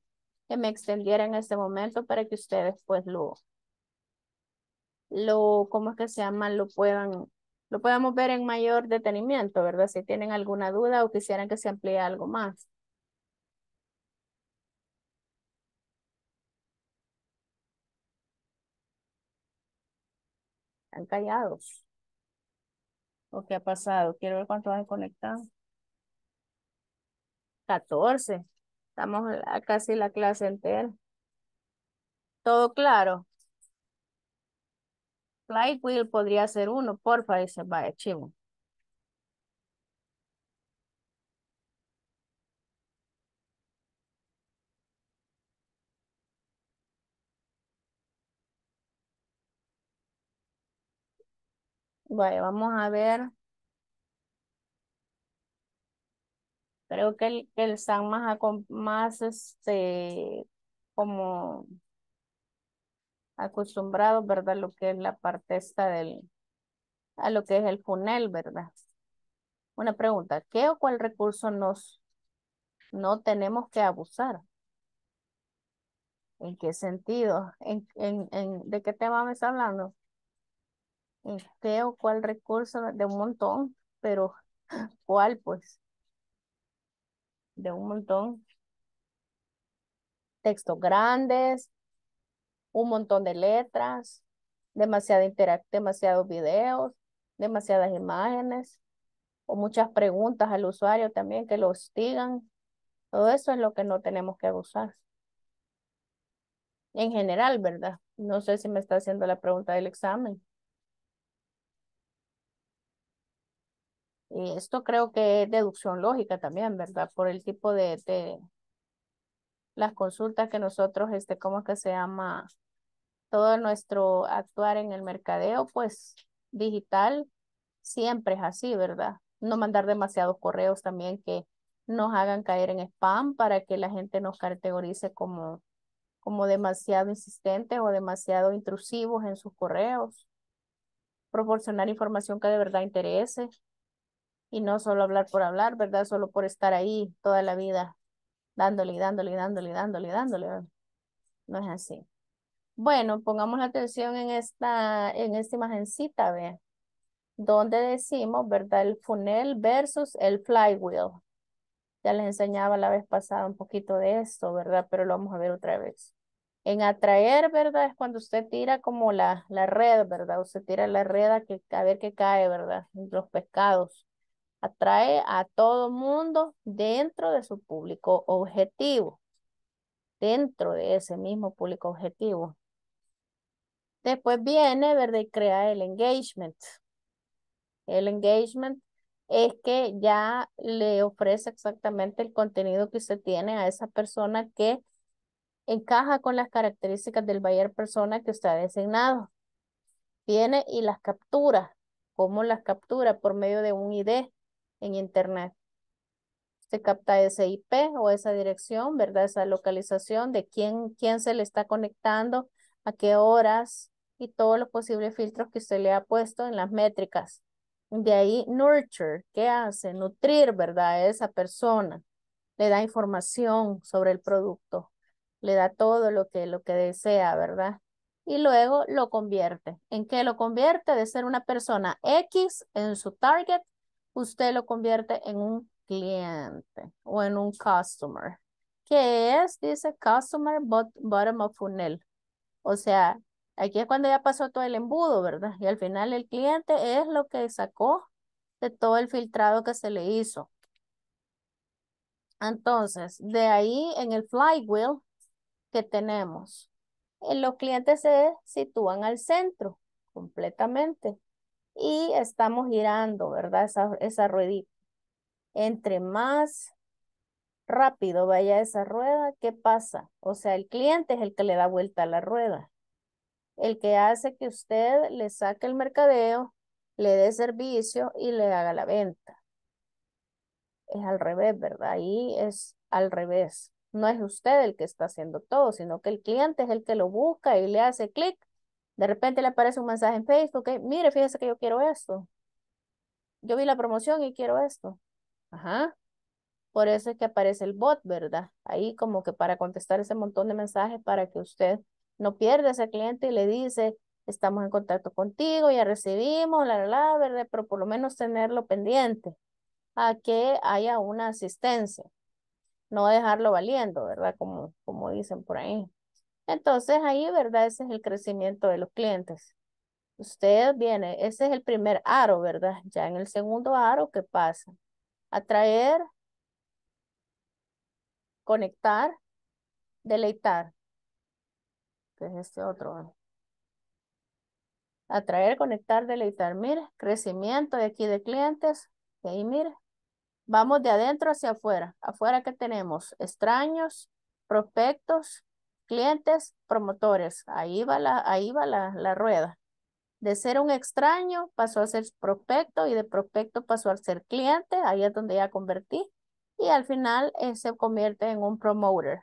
que me extendiera en este momento para que ustedes pues lo, lo, ¿cómo es que se llama? Lo puedan, lo podamos ver en mayor detenimiento, ¿verdad? Si tienen alguna duda o quisieran que se amplíe algo más. Están callados qué ha pasado? Quiero ver cuántos han conectado. 14. Estamos a casi la clase entera. ¿Todo claro? flywheel podría ser uno, porfa, dice, vaya, chivo. Vaya, vamos a ver. Creo que el, el más, más este, como acostumbrado, ¿verdad? Lo que es la parte esta del, a lo que es el funnel, ¿verdad? Una pregunta, ¿qué o cuál recurso nos, no tenemos que abusar? ¿En qué sentido? ¿En, en, en, de qué tema me está hablando? qué este, o cuál recurso? De un montón, pero ¿cuál pues? de un montón. Textos grandes, un montón de letras, demasiada demasiados videos, demasiadas imágenes o muchas preguntas al usuario también que lo hostigan. Todo eso es lo que no tenemos que abusar. En general, ¿verdad? No sé si me está haciendo la pregunta del examen. Y esto creo que es deducción lógica también, ¿verdad? Por el tipo de, de las consultas que nosotros, este, ¿cómo es que se llama? Todo nuestro actuar en el mercadeo, pues digital, siempre es así, ¿verdad? No mandar demasiados correos también que nos hagan caer en spam para que la gente nos categorice como, como demasiado insistentes o demasiado intrusivos en sus correos. Proporcionar información que de verdad interese, y no solo hablar por hablar, ¿verdad? Solo por estar ahí toda la vida, dándole y dándole y dándole y dándole y dándole. No es así. Bueno, pongamos atención en esta, en esta imagencita, ¿Ve? donde decimos, ¿verdad? El funnel versus el flywheel. Ya les enseñaba la vez pasada un poquito de esto, ¿verdad? Pero lo vamos a ver otra vez. En atraer, ¿verdad? Es cuando usted tira como la, la red, ¿verdad? Usted tira la red a, a ver qué cae, ¿verdad? Los pescados atrae a todo mundo dentro de su público objetivo, dentro de ese mismo público objetivo. Después viene, ¿verdad? Y crea el engagement. El engagement es que ya le ofrece exactamente el contenido que usted tiene a esa persona que encaja con las características del buyer persona que usted ha designado. Viene y las captura. ¿Cómo las captura? Por medio de un ID en internet. se capta ese IP o esa dirección, ¿verdad? Esa localización de quién, quién se le está conectando, a qué horas y todos los posibles filtros que usted le ha puesto en las métricas. De ahí, nurture, ¿qué hace? Nutrir, ¿verdad? A esa persona. Le da información sobre el producto. Le da todo lo que, lo que desea, ¿verdad? Y luego lo convierte. ¿En qué lo convierte? De ser una persona X en su target usted lo convierte en un cliente o en un customer. ¿Qué es? Dice customer bottom of funnel. O sea, aquí es cuando ya pasó todo el embudo, ¿verdad? Y al final el cliente es lo que sacó de todo el filtrado que se le hizo. Entonces, de ahí en el flywheel que tenemos, eh, los clientes se sitúan al centro completamente y estamos girando, ¿verdad? Esa, ruedita. Entre más rápido vaya esa rueda, ¿qué pasa? O sea, el cliente es el que le da vuelta a la rueda, el que hace que usted le saque el mercadeo, le dé servicio y le haga la venta. Es al revés, ¿verdad? Ahí es al revés. No es usted el que está haciendo todo, sino que el cliente es el que lo busca y le hace clic de repente le aparece un mensaje en Facebook, mire, fíjese que yo quiero esto. Yo vi la promoción y quiero esto. Ajá. Por eso es que aparece el bot, ¿verdad? Ahí como que para contestar ese montón de mensajes para que usted no pierda ese cliente y le dice, estamos en contacto contigo, ya recibimos, la, la, la, ¿verdad? Pero por lo menos tenerlo pendiente a que haya una asistencia. No dejarlo valiendo, ¿verdad? Como, como dicen por ahí. Entonces ahí, ¿verdad? Ese es el crecimiento de los clientes. Usted viene, ese es el primer aro, ¿verdad? Ya en el segundo aro, ¿qué pasa? Atraer, conectar, deleitar. Que es este otro. Atraer, conectar, deleitar. Mire, crecimiento de aquí de clientes. ahí, mira. Vamos de adentro hacia afuera. Afuera, ¿qué tenemos? Extraños, prospectos, clientes, promotores. Ahí va la, ahí va la, rueda. De ser un extraño pasó a ser prospecto y de prospecto pasó a ser cliente, ahí es donde ya convertí y al final eh, se convierte en un promoter.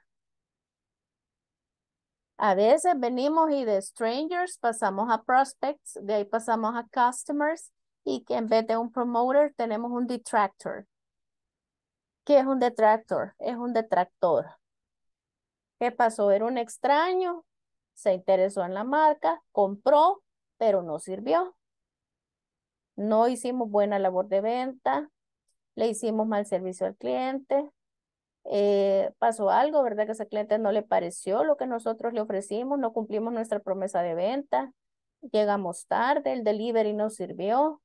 A veces venimos y de strangers pasamos a prospects, de ahí pasamos a customers y que en vez de un promoter tenemos un detractor. ¿Qué es un detractor? Es un detractor. ¿Qué pasó? Era un extraño, se interesó en la marca, compró, pero no sirvió. No hicimos buena labor de venta, le hicimos mal servicio al cliente, eh, pasó algo, ¿verdad? Que ese cliente no le pareció lo que nosotros le ofrecimos, no cumplimos nuestra promesa de venta, llegamos tarde, el delivery no sirvió,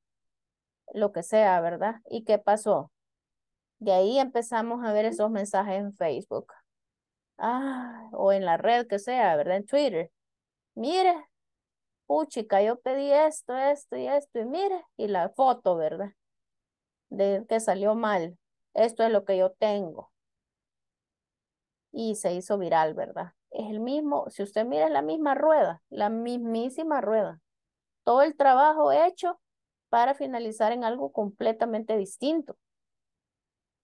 lo que sea, ¿verdad? ¿Y qué pasó? De ahí empezamos a ver esos mensajes en Facebook ah, o en la red que sea, ¿verdad? En Twitter. Mire, puchica, yo pedí esto, esto y esto, y mire, y la foto, ¿verdad? De que salió mal. Esto es lo que yo tengo. Y se hizo viral, ¿verdad? Es el mismo, si usted mira, es la misma rueda, la mismísima rueda. Todo el trabajo hecho para finalizar en algo completamente distinto.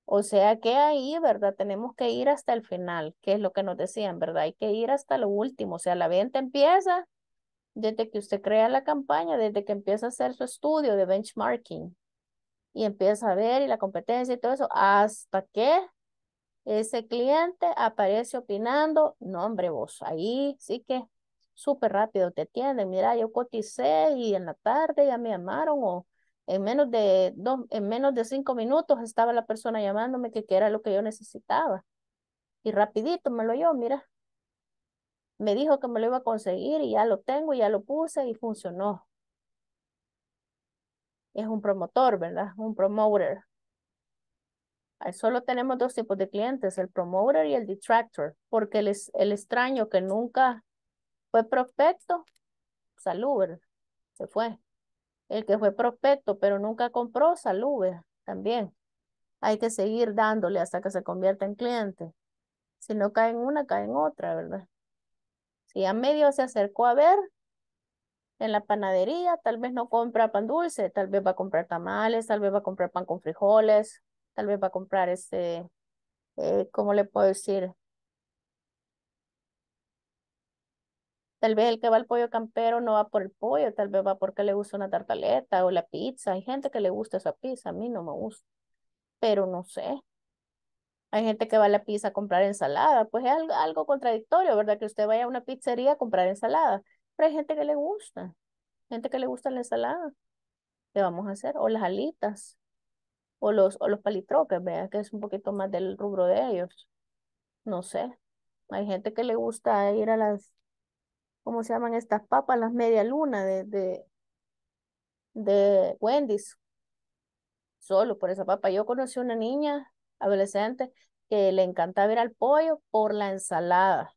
O sea que ahí, ¿verdad? Tenemos que ir hasta el final, que es lo que nos decían, ¿verdad? Hay que ir hasta lo último. O sea, la venta empieza desde que usted crea la campaña, desde que empieza a hacer su estudio de benchmarking y empieza a ver y la competencia y todo eso, hasta que ese cliente aparece opinando, no hombre vos, ahí sí que súper rápido te atienden, mira, yo coticé y en la tarde ya me llamaron o en menos de en menos de cinco minutos estaba la persona llamándome que era lo que yo necesitaba. Y rapidito me lo dio, mira. Me dijo que me lo iba a conseguir y ya lo tengo, y ya lo puse y funcionó. Es un promotor, ¿verdad? Un promoter. Solo tenemos dos tipos de clientes, el promoter y el detractor, porque el, el extraño que nunca fue prospecto, salud, se fue el que fue prospecto, pero nunca compró, salud también. Hay que seguir dándole hasta que se convierta en cliente. Si no cae en una, cae en otra, ¿verdad? Si a medio se acercó a ver en la panadería, tal vez no compra pan dulce, tal vez va a comprar tamales, tal vez va a comprar pan con frijoles, tal vez va a comprar este, eh, ¿cómo le puedo decir? Tal vez el que va al pollo campero no va por el pollo, tal vez va porque le gusta una tartaleta o la pizza. Hay gente que le gusta esa pizza, a mí no me gusta, pero no sé. Hay gente que va a la pizza a comprar ensalada, pues es algo, contradictorio, ¿verdad? Que usted vaya a una pizzería a comprar ensalada, pero hay gente que le gusta, gente que le gusta la ensalada. ¿Qué vamos a hacer? O las alitas, o los, o los palitroques, vea que es un poquito más del rubro de ellos. No sé. Hay gente que le gusta ir a las ¿cómo se llaman estas papas? Las media luna de, de, Wendy's. Solo por esa papa. Yo conocí una niña adolescente que le encantaba ir al pollo por la ensalada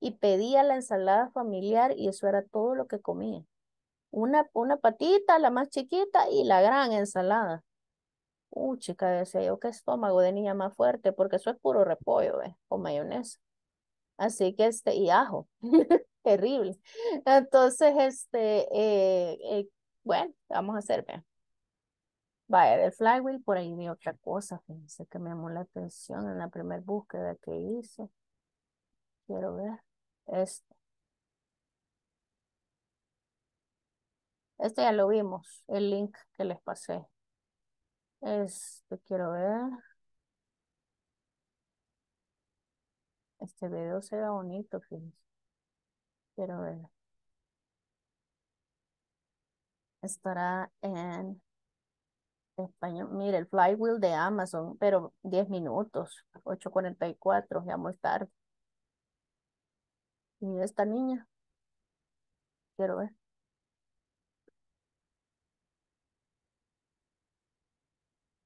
y pedía la ensalada familiar y eso era todo lo que comía. Una, una patita, la más chiquita y la gran ensalada. Uy, chica, decía yo, qué estómago de niña más fuerte, porque eso es puro repollo, eh, Con mayonesa. Así que este, y ajo. terrible. Entonces, este, eh, eh, bueno, vamos a hacer, vean. Vaya, del flywheel, por ahí ni otra cosa, fíjense que me llamó la atención en la primer búsqueda que hice. Quiero ver esto. Este ya lo vimos, el link que les pasé. Este quiero ver. Este video se ve bonito, fíjense. Quiero ver. Eh, estará en español. Mire, el flywheel de Amazon, pero 10 minutos, 8.44, ya muy tarde. Y esta niña. Quiero ver.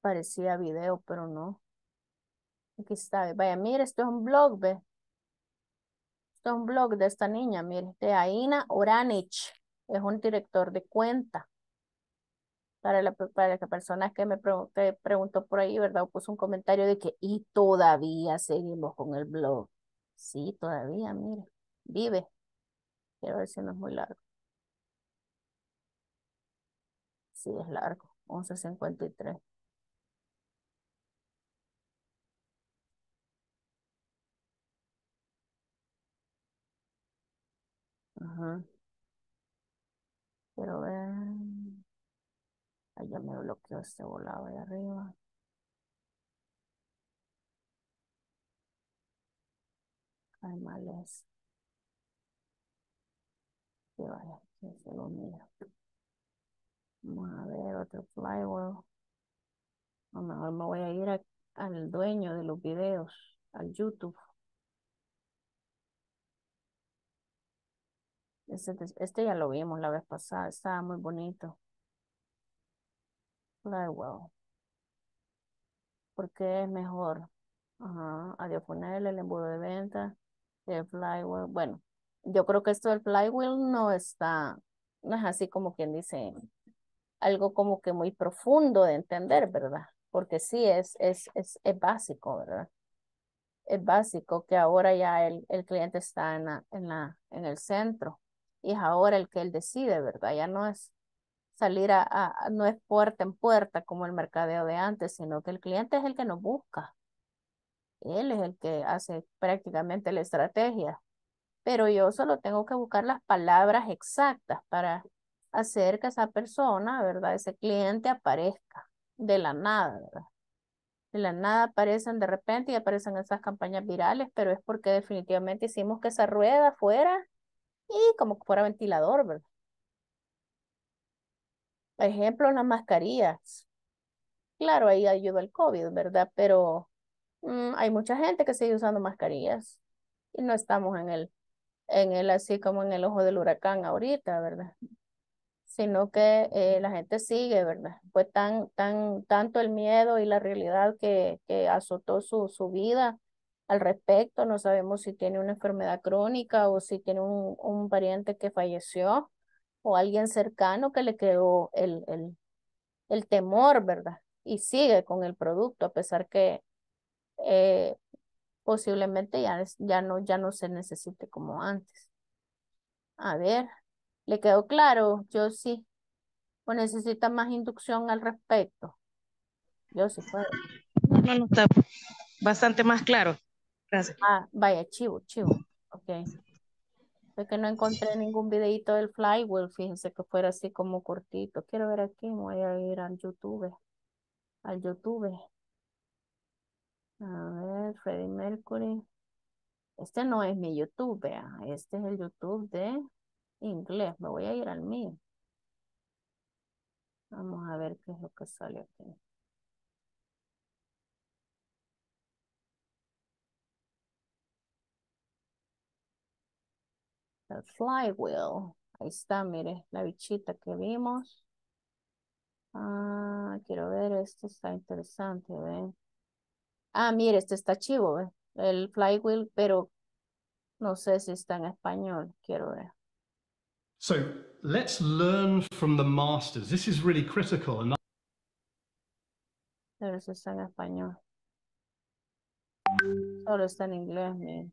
Parecía video, pero no. Aquí está. Vaya, mire, esto es un blog, ve un blog de esta niña, mire, de Aina Oranich. Es un director de cuenta. Para la, para persona que me preguntó, por ahí, ¿verdad? puso un comentario de que, y todavía seguimos con el blog. Sí, todavía, mire, vive. Quiero ver si no es muy largo. Sí, es largo, 11.53. Ajá. pero ver. Ahí ya me bloqueó este volado de arriba. Ay, mal es. Que vaya, que se lo mira. Vamos a ver otro flywheel. A lo mejor me voy a ir al dueño de los videos, al YouTube. Este, este, ya lo vimos la vez pasada, estaba muy bonito. Flywheel. ¿Por qué Porque es mejor. Ajá, ponerle el embudo de venta, el flywheel. Bueno, yo creo que esto del flywheel no está, no es así como quien dice, algo como que muy profundo de entender, ¿verdad? Porque sí es, es, es, es básico, ¿verdad? Es básico que ahora ya el, el cliente está en, la, en, la, en el centro y es ahora el que él decide, ¿verdad? Ya no es salir a, no es puerta en puerta como el mercadeo de antes, sino que el cliente es el que nos busca. Él es el que hace prácticamente la estrategia. Pero yo solo tengo que buscar las palabras exactas para hacer que esa persona, ¿verdad? Ese cliente aparezca de la nada, ¿verdad? De la nada aparecen de repente y aparecen esas campañas virales, pero es porque definitivamente hicimos que esa rueda fuera y como que fuera ventilador, ¿verdad? Por ejemplo, las mascarillas. Claro, ahí ayuda el COVID, ¿verdad? Pero mm, hay mucha gente que sigue usando mascarillas y no estamos en el, en el así como en el ojo del huracán ahorita, ¿verdad? Sino que eh, la gente sigue, ¿verdad? Pues tan, tan, tanto el miedo y la realidad que, que azotó su, su vida al respecto, no sabemos si tiene una enfermedad crónica o si tiene un, un pariente que falleció o alguien cercano que le quedó el, el, el temor, ¿verdad? Y sigue con el producto a pesar que eh, posiblemente ya, ya, no, ya no se necesite como antes. A ver, ¿le quedó claro? Yo sí. ¿O necesita más inducción al respecto? Yo sí puedo. No, no, está bastante más claro. Ah, vaya, chivo, chivo. Ok. Es que no encontré ningún videito del flywheel, fíjense que fuera así como cortito. Quiero ver aquí, voy a ir al YouTube. Al YouTube. A ver, Freddie Mercury. Este no es mi YouTube, ah, Este es el YouTube de inglés. Me voy a ir al mío. Vamos a ver qué es lo que sale aquí. El flywheel. Ahí está, mire, la bichita que vimos. Ah, quiero ver, esto está interesante, ¿ven? Ah, mire, este está chivo, El flywheel, pero no sé si está en español. Quiero ver. So let's learn from the masters. This is really critical. Pero está en español. Solo está en inglés, mire.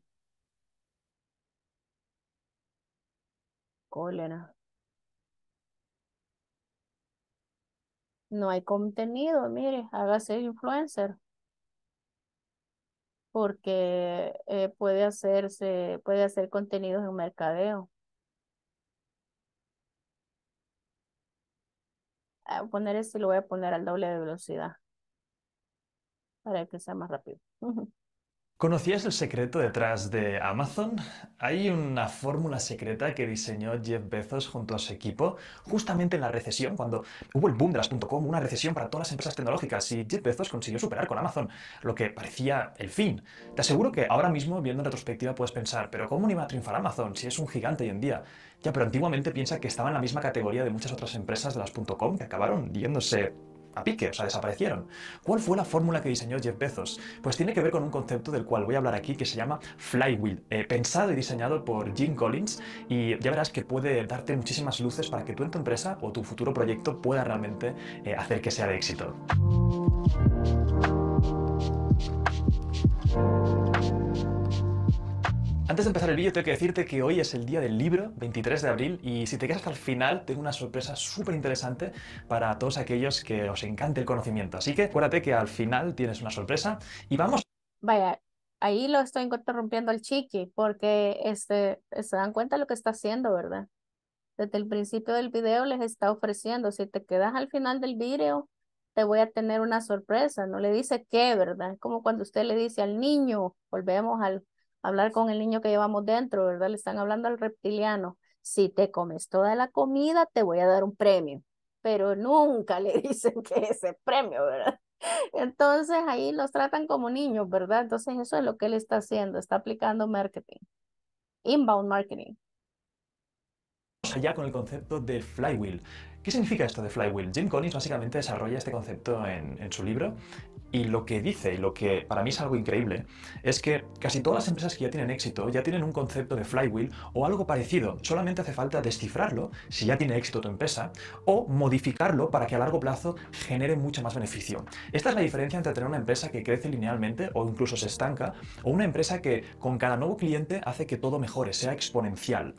No hay contenido, mire, hágase influencer. Porque eh, puede hacerse, puede hacer contenidos en mercadeo. Ah, a poner este lo voy a poner al doble de velocidad. Para que sea más rápido. ¿Conocías el secreto detrás de Amazon? Hay una fórmula secreta que diseñó Jeff Bezos junto a su equipo justamente en la recesión, cuando hubo el boom de las .com, una recesión para todas las empresas tecnológicas y Jeff Bezos consiguió superar con Amazon lo que parecía el fin. Te aseguro que ahora mismo, viendo en retrospectiva, puedes pensar, pero ¿cómo no iba a triunfar Amazon si es un gigante hoy en día? Ya, pero antiguamente piensa que estaba en la misma categoría de muchas otras empresas de las .com que acabaron yéndose a pique, o sea, desaparecieron. ¿Cuál fue la fórmula que diseñó Jeff Bezos? Pues tiene que ver con un concepto del cual voy a hablar aquí que se llama Flywheel, eh, pensado y diseñado por Jim Collins y ya verás que puede darte muchísimas luces para que tú en tu empresa o tu futuro proyecto pueda realmente eh, hacer que sea de éxito. Antes de empezar el vídeo tengo que decirte que hoy es el día del libro, 23 de abril, y si te quedas hasta el final tengo una sorpresa súper interesante para todos aquellos que os encante el conocimiento. Así que acuérdate que al final tienes una sorpresa y vamos... Vaya, ahí lo estoy interrumpiendo al chiqui porque este, se dan cuenta de lo que está haciendo, ¿verdad? Desde el principio del video les está ofreciendo, si te quedas al final del vídeo, te voy a tener una sorpresa, no le dice qué, ¿verdad? Como cuando usted le dice al niño, volvemos al hablar con el niño que llevamos dentro, ¿verdad? Le están hablando al reptiliano. Si te comes toda la comida, te voy a dar un premio. Pero nunca le dicen que ese premio, ¿verdad? Entonces ahí los tratan como niños, ¿verdad? Entonces eso es lo que él está haciendo, está aplicando marketing, inbound marketing. Allá con el concepto del flywheel. ¿Qué significa esto de flywheel? Jim Collins básicamente desarrolla este concepto en, en, su libro y lo que dice y lo que para mí es algo increíble es que casi todas las empresas que ya tienen éxito ya tienen un concepto de flywheel o algo parecido. Solamente hace falta descifrarlo si ya tiene éxito tu empresa o modificarlo para que a largo plazo genere mucho más beneficio. Esta es la diferencia entre tener una empresa que crece linealmente o incluso se estanca o una empresa que con cada nuevo cliente hace que todo mejore, sea exponencial.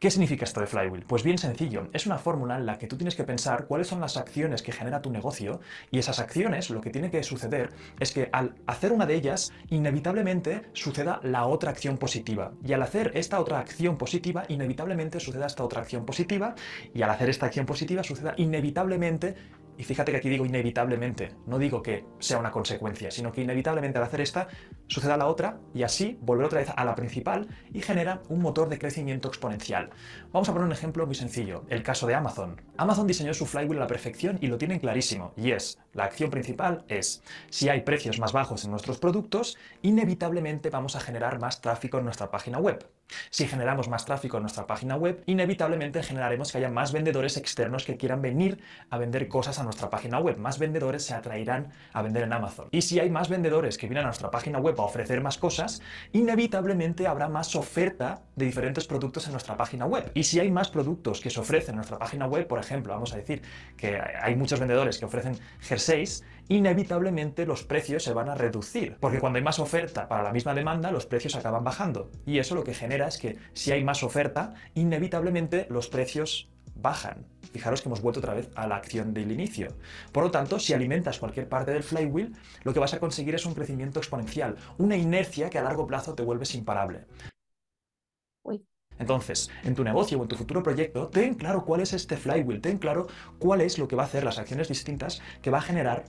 ¿Qué significa esto de flywheel? Pues bien sencillo, es una fórmula en la que tú tienes que pensar cuáles son las acciones que genera tu negocio y esas acciones lo que tiene que suceder es que al hacer una de ellas, inevitablemente suceda la otra acción positiva. Y al hacer esta otra acción positiva, inevitablemente suceda esta otra acción positiva y al hacer esta acción positiva suceda inevitablemente y fíjate que aquí digo inevitablemente, no digo que sea una consecuencia, sino que inevitablemente al hacer esta suceda la otra y así volver otra vez a la principal y genera un motor de crecimiento exponencial. Vamos a poner un ejemplo muy sencillo, el caso de Amazon. Amazon diseñó su flywheel a la perfección y lo tienen clarísimo, y es, la acción principal es, si hay precios más bajos en nuestros productos, inevitablemente vamos a generar más tráfico en nuestra página web. Si generamos más tráfico en nuestra página web, inevitablemente generaremos que haya más vendedores externos que quieran venir a vender cosas a nuestra página web. Más vendedores se atraerán a vender en Amazon. Y si hay más vendedores que vienen a nuestra página web a ofrecer más cosas, inevitablemente habrá más oferta de diferentes productos en nuestra página web. Y si hay más productos que se ofrecen en nuestra página web, por ejemplo, vamos a decir que hay muchos vendedores que ofrecen jerseys, inevitablemente los precios se van a reducir, porque cuando hay más oferta para la misma demanda, los precios acaban bajando. Y eso lo que genera es que si hay más oferta, inevitablemente los precios bajan. Fijaros que hemos vuelto otra vez a la acción del inicio. Por lo tanto, si alimentas cualquier parte del flywheel, lo que vas a conseguir es un crecimiento exponencial, una inercia que a largo plazo te vuelves imparable. Entonces, en tu negocio o en tu futuro proyecto, ten claro cuál es este flywheel, ten claro cuál es lo que va a hacer las acciones distintas que va a generar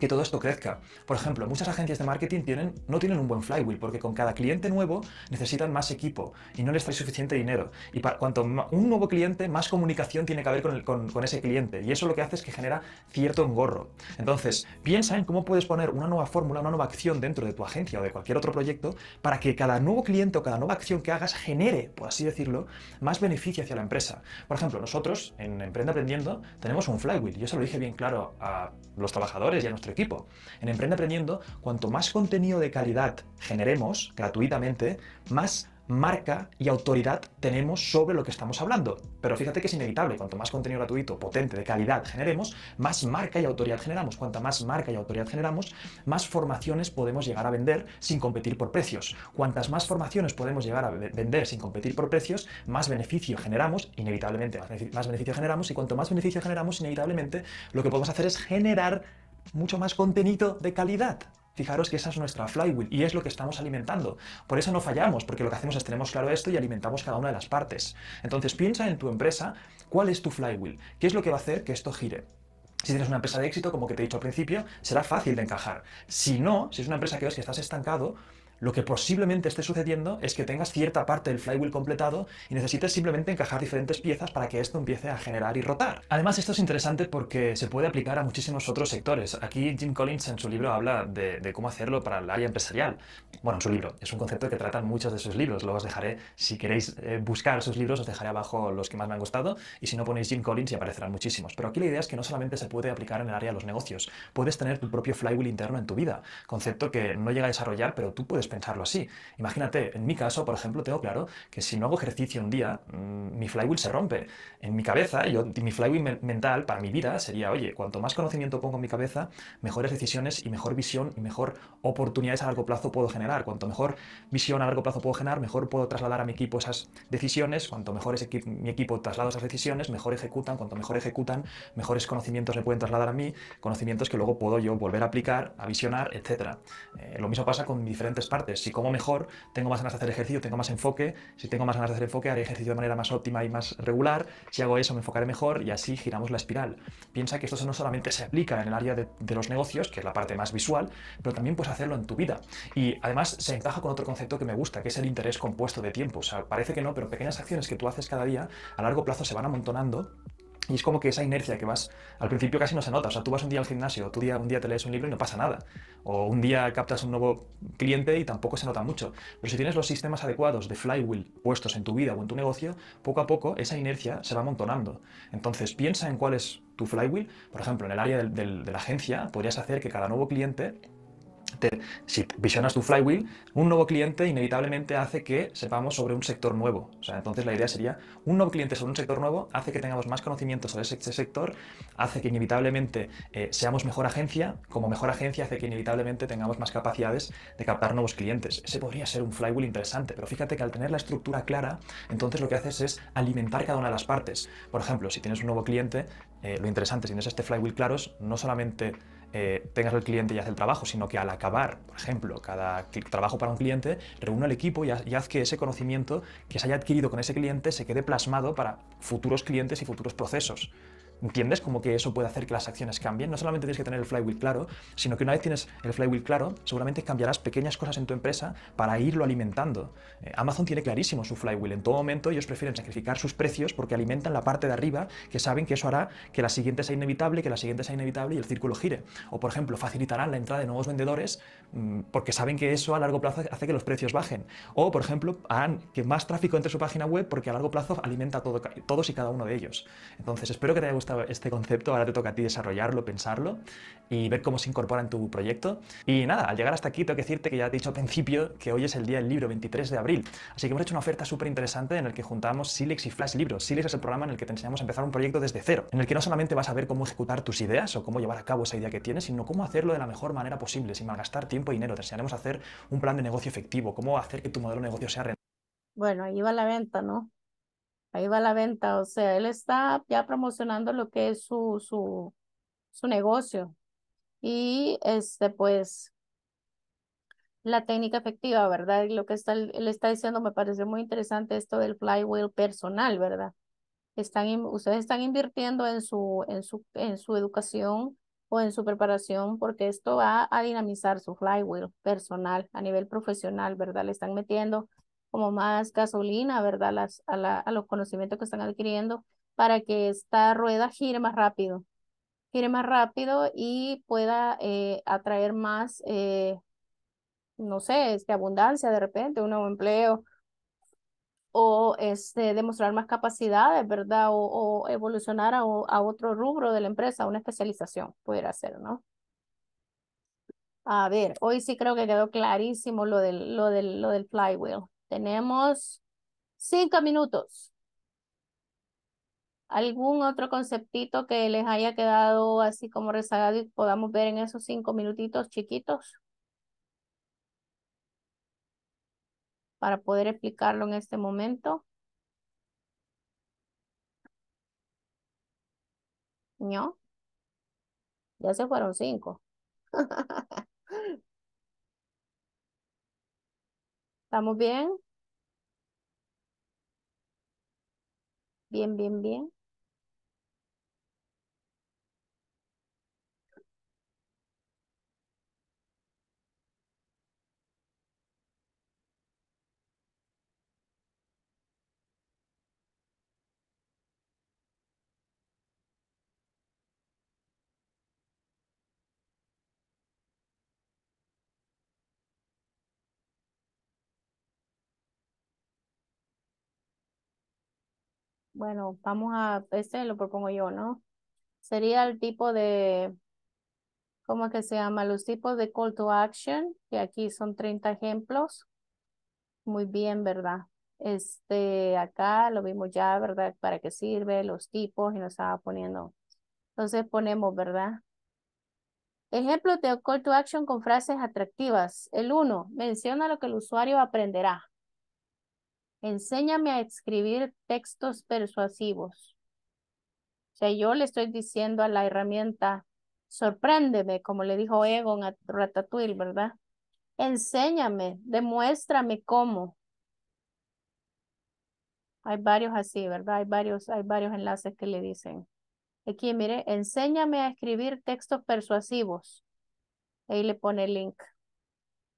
que todo esto crezca. Por ejemplo, muchas agencias de marketing tienen, no tienen un buen flywheel porque con cada cliente nuevo necesitan más equipo y no les trae suficiente dinero. Y para, cuanto un nuevo cliente, más comunicación tiene que haber con, ese cliente. Y eso lo que hace es que genera cierto engorro. Entonces, piensa en cómo puedes poner una nueva fórmula, una nueva acción dentro de tu agencia o de cualquier otro proyecto para que cada nuevo cliente o cada nueva acción que hagas genere, por así decirlo, más beneficio hacia la empresa. Por ejemplo, nosotros en emprenda Aprendiendo tenemos un flywheel. Yo se lo dije bien claro a los trabajadores y a nuestros equipo. En Emprende Aprendiendo, cuanto más contenido de calidad generemos gratuitamente, más marca y autoridad tenemos sobre lo que estamos hablando. Pero fíjate que es inevitable, cuanto más contenido gratuito, potente, de calidad generemos, más marca y autoridad generamos. Cuanta más marca y autoridad generamos, más formaciones podemos llegar a vender sin competir por precios. Cuantas más formaciones podemos llegar a vender sin competir por precios, más beneficio generamos, inevitablemente más beneficio generamos, y cuanto más beneficio generamos, inevitablemente lo que podemos hacer es generar mucho más contenido de calidad. Fijaros que esa es nuestra flywheel y es lo que estamos alimentando. Por eso no fallamos, porque lo que hacemos es tenemos claro esto y alimentamos cada una de las partes. Entonces piensa en tu empresa, ¿cuál es tu flywheel? ¿Qué es lo que va a hacer que esto gire? Si tienes una empresa de éxito, como que te he dicho al principio, será fácil de encajar. Si no, si es una empresa que ves que estás estancado, lo que posiblemente esté sucediendo es que tengas cierta parte del flywheel completado y necesites simplemente encajar diferentes piezas para que esto empiece a generar y rotar. Además, esto es interesante porque se puede aplicar a muchísimos otros sectores. Aquí Jim Collins en su libro habla de, cómo hacerlo para el área empresarial. Bueno, en su libro. Es un concepto que tratan muchos de sus libros. Luego os dejaré, si queréis eh, buscar sus libros, os dejaré abajo los que más me han gustado y si no ponéis Jim Collins y aparecerán muchísimos. Pero aquí la idea es que no solamente se puede aplicar en el área de los negocios, puedes tener tu propio flywheel interno en tu vida. Concepto que no llega a desarrollar, pero tú puedes pensarlo así. Imagínate, en mi caso, por ejemplo, tengo claro que si no hago ejercicio un día, mm, mi flywheel se rompe. En mi cabeza, yo, mi flywheel mental para mi vida sería, oye, cuanto más conocimiento pongo en mi cabeza, mejores decisiones y mejor visión y mejor oportunidades a largo plazo puedo generar. Cuanto mejor visión a largo plazo puedo generar, mejor puedo trasladar a mi equipo esas decisiones. Cuanto mejor mi equipo traslada esas decisiones, mejor ejecutan. Cuanto mejor ejecutan, mejores conocimientos me pueden trasladar a mí, conocimientos que luego puedo yo volver a aplicar, a visionar, etc. Eh, lo mismo pasa con diferentes si como mejor, tengo más ganas de hacer ejercicio, tengo más enfoque. Si tengo más ganas de hacer enfoque, haré ejercicio de manera más óptima y más regular. Si hago eso, me enfocaré mejor y así giramos la espiral. Piensa que esto no solamente se aplica en el área de, de los negocios, que es la parte más visual, pero también puedes hacerlo en tu vida. Y además se encaja con otro concepto que me gusta, que es el interés compuesto de tiempo. O sea, parece que no, pero pequeñas acciones que tú haces cada día a largo plazo se van amontonando y es como que esa inercia que vas, al principio casi no se nota, o sea, tú vas un día al gimnasio, tú día, un día te lees un libro y no pasa nada, o un día captas un nuevo cliente y tampoco se nota mucho, pero si tienes los sistemas adecuados de flywheel puestos en tu vida o en tu negocio, poco a poco esa inercia se va amontonando. Entonces piensa en cuál es tu flywheel, por ejemplo, en el área de la agencia podrías hacer que cada nuevo cliente si visionas tu flywheel, un nuevo cliente inevitablemente hace que sepamos sobre un sector nuevo. entonces la idea sería, un nuevo cliente sobre un sector nuevo hace que tengamos más conocimiento sobre ese sector, hace que inevitablemente eh, seamos mejor agencia, como mejor agencia hace que inevitablemente tengamos más capacidades de captar nuevos clientes. Ese podría ser un flywheel interesante, pero fíjate que al tener la estructura clara, entonces lo que haces es alimentar cada una de las partes. Por ejemplo, si tienes un nuevo cliente, eh, lo interesante, si tienes este flywheel claro, es no solamente eh, tengas el cliente y haz el trabajo, sino que al acabar, por ejemplo, cada trabajo para un cliente, reúna el equipo y haz que ese conocimiento que se haya adquirido con ese cliente se quede plasmado para futuros clientes y futuros procesos. ¿Entiendes? Como que eso puede hacer que las acciones cambien. No solamente tienes que tener el flywheel claro, sino que una vez tienes el flywheel claro, seguramente cambiarás pequeñas cosas en tu empresa para irlo alimentando. Eh, Amazon tiene clarísimo su flywheel. En todo momento ellos prefieren sacrificar sus precios porque alimentan la parte de arriba que saben que eso hará que la siguiente sea inevitable, que la siguiente sea inevitable y el círculo gire. O por ejemplo, facilitarán la entrada de nuevos vendedores mm, porque saben que eso a largo plazo hace que los precios bajen. O por ejemplo, harán que más tráfico entre su página web porque a largo plazo alimenta a todos y cada uno de ellos. Entonces espero que te haya gustado este concepto, ahora te toca a ti desarrollarlo, pensarlo y ver cómo se incorpora en tu proyecto. Y nada, al llegar hasta aquí tengo que decirte que ya te he dicho al principio que hoy es el día del libro, 23 de abril. Así que hemos hecho una oferta súper interesante en el que juntamos Silex y Flash Libros. Silex es el programa en el que te enseñamos a empezar un proyecto desde cero, en el que no solamente vas a ver cómo ejecutar tus ideas o cómo llevar a cabo esa idea que tienes, sino cómo hacerlo de la mejor manera posible, sin malgastar tiempo y dinero. Te enseñaremos a hacer un plan de negocio efectivo, cómo hacer que tu modelo de negocio sea rentable. Bueno, ahí va la venta, ¿no? Ahí va la venta, o sea, él está ya promocionando lo que es su, su, su negocio. Y este, pues, la técnica efectiva, ¿verdad? Y lo que está, él está diciendo me parece muy interesante esto del flywheel personal, ¿verdad? Están, ustedes están invirtiendo en su, en, su, en su educación o en su preparación porque esto va a dinamizar su flywheel personal a nivel profesional, ¿verdad? Le están metiendo como más gasolina, ¿verdad? Las, a, la, a los conocimientos que están adquiriendo para que esta rueda gire más rápido, gire más rápido y pueda eh, atraer más, eh, no sé, este, abundancia de repente, un nuevo empleo o este, demostrar más capacidades, ¿verdad? O, evolucionar a, otro rubro de la empresa, una especialización, pudiera ser, ¿no? A ver, hoy sí creo que quedó clarísimo lo del, lo del, lo del flywheel. Tenemos cinco minutos. ¿Algún otro conceptito que les haya quedado así como rezagado y podamos ver en esos cinco minutitos chiquitos? Para poder explicarlo en este momento. ¿No? Ya se fueron cinco. ¿Estamos bien? Bien, bien, bien. bueno, vamos a, este lo propongo pues, yo, ¿no? Sería el tipo de, ¿cómo es que se llama? Los tipos de call to action, que aquí son 30 ejemplos. Muy bien, ¿verdad? Este, acá lo vimos ya, ¿verdad? Para qué sirve, los tipos, y nos estaba poniendo. Entonces ponemos, ¿verdad? Ejemplos de call to action con frases atractivas. El uno, menciona lo que el usuario aprenderá enséñame a escribir textos persuasivos. O sea, yo le estoy diciendo a la herramienta, sorpréndeme, como le dijo Egon a Ratatouille, ¿verdad? Enséñame, demuéstrame cómo. Hay varios así, ¿verdad? Hay varios, hay varios enlaces que le dicen. Aquí, mire, enséñame a escribir textos persuasivos. Ahí le pone el link.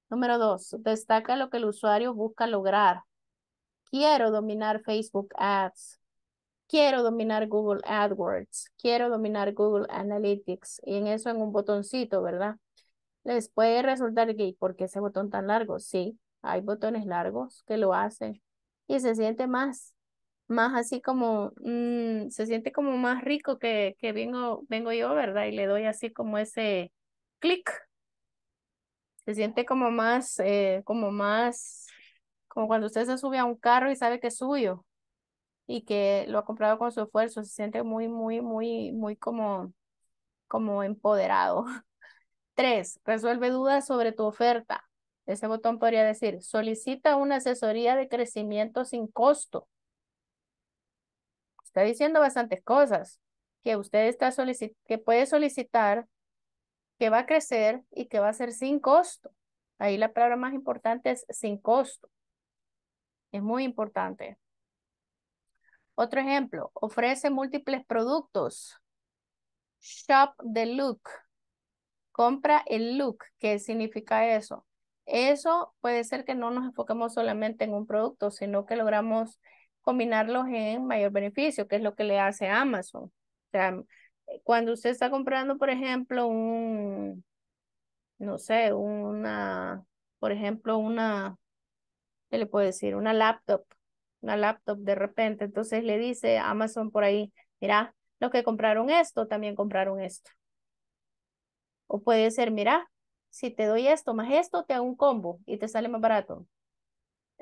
Número dos, destaca lo que el usuario busca lograr quiero dominar Facebook Ads, quiero dominar Google AdWords, quiero dominar Google Analytics, y en eso en un botoncito, ¿verdad? Les puede resultar que, ¿por qué ese botón tan largo? Sí, hay botones largos que lo hacen y se siente más, más así como, mm, se siente como más rico que, que vengo, vengo yo, ¿verdad? Y le doy así como ese clic. Se siente como más, eh, como más como cuando usted se sube a un carro y sabe que es suyo y que lo ha comprado con su esfuerzo, se siente muy, muy, muy, muy como, como empoderado. Tres, resuelve dudas sobre tu oferta. Ese botón podría decir, solicita una asesoría de crecimiento sin costo. Está diciendo bastantes cosas que usted está que puede solicitar, que va a crecer y que va a ser sin costo. Ahí la palabra más importante es sin costo. Es muy importante. Otro ejemplo, ofrece múltiples productos. Shop the look. Compra el look. ¿Qué significa eso? Eso puede ser que no nos enfoquemos solamente en un producto, sino que logramos combinarlos en mayor beneficio, que es lo que le hace Amazon. O sea, cuando usted está comprando, por ejemplo, un, no sé, una, por ejemplo, una le puede decir? Una laptop, una laptop de repente. Entonces le dice Amazon por ahí, mira, los que compraron esto también compraron esto. O puede ser, mira, si te doy esto más esto, te hago un combo y te sale más barato.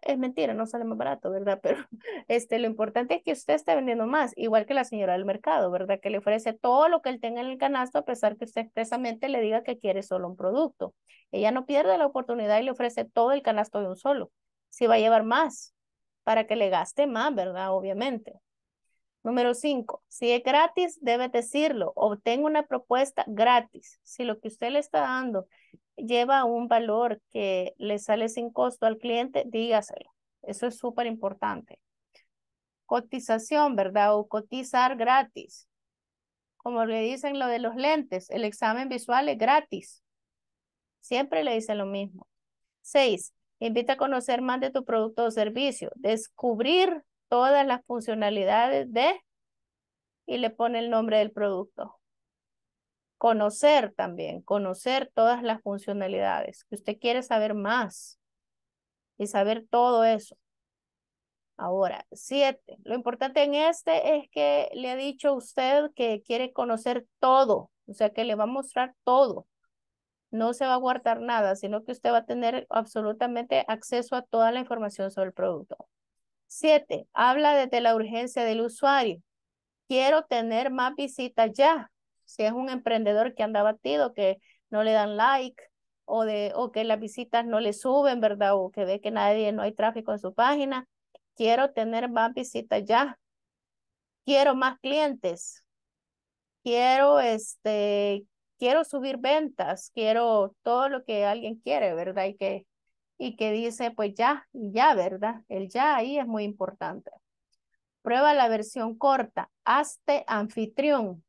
Es mentira, no sale más barato, ¿verdad? Pero este, lo importante es que usted esté vendiendo más, igual que la señora del mercado, ¿verdad? Que le ofrece todo lo que él tenga en el canasto, a pesar que usted expresamente le diga que quiere solo un producto. Ella no pierde la oportunidad y le ofrece todo el canasto de un solo si va a llevar más para que le gaste más, ¿verdad? Obviamente. Número cinco, si es gratis, debe decirlo. Obtengo una propuesta gratis. Si lo que usted le está dando lleva un valor que le sale sin costo al cliente, dígaselo. Eso es súper importante. Cotización, ¿verdad? O cotizar gratis. Como le dicen lo de los lentes, el examen visual es gratis. Siempre le dicen lo mismo. Seis, Invita a conocer más de tu producto o servicio, descubrir todas las funcionalidades de y le pone el nombre del producto. Conocer también, conocer todas las funcionalidades, que usted quiere saber más y saber todo eso. Ahora, siete. Lo importante en este es que le ha dicho usted que quiere conocer todo, o sea que le va a mostrar todo no se va a guardar nada, sino que usted va a tener absolutamente acceso a toda la información sobre el producto. Siete, habla desde la urgencia del usuario. Quiero tener más visitas ya. Si es un emprendedor que anda batido, que no le dan like o, de, o que las visitas no le suben, ¿verdad? O que ve que nadie, no hay tráfico en su página. Quiero tener más visitas ya. Quiero más clientes. Quiero este, quiero subir ventas, quiero todo lo que alguien quiere, ¿verdad? Y que, y que dice, pues ya, ya, ¿verdad? El ya ahí es muy importante. Prueba la versión corta. Hazte anfitrión.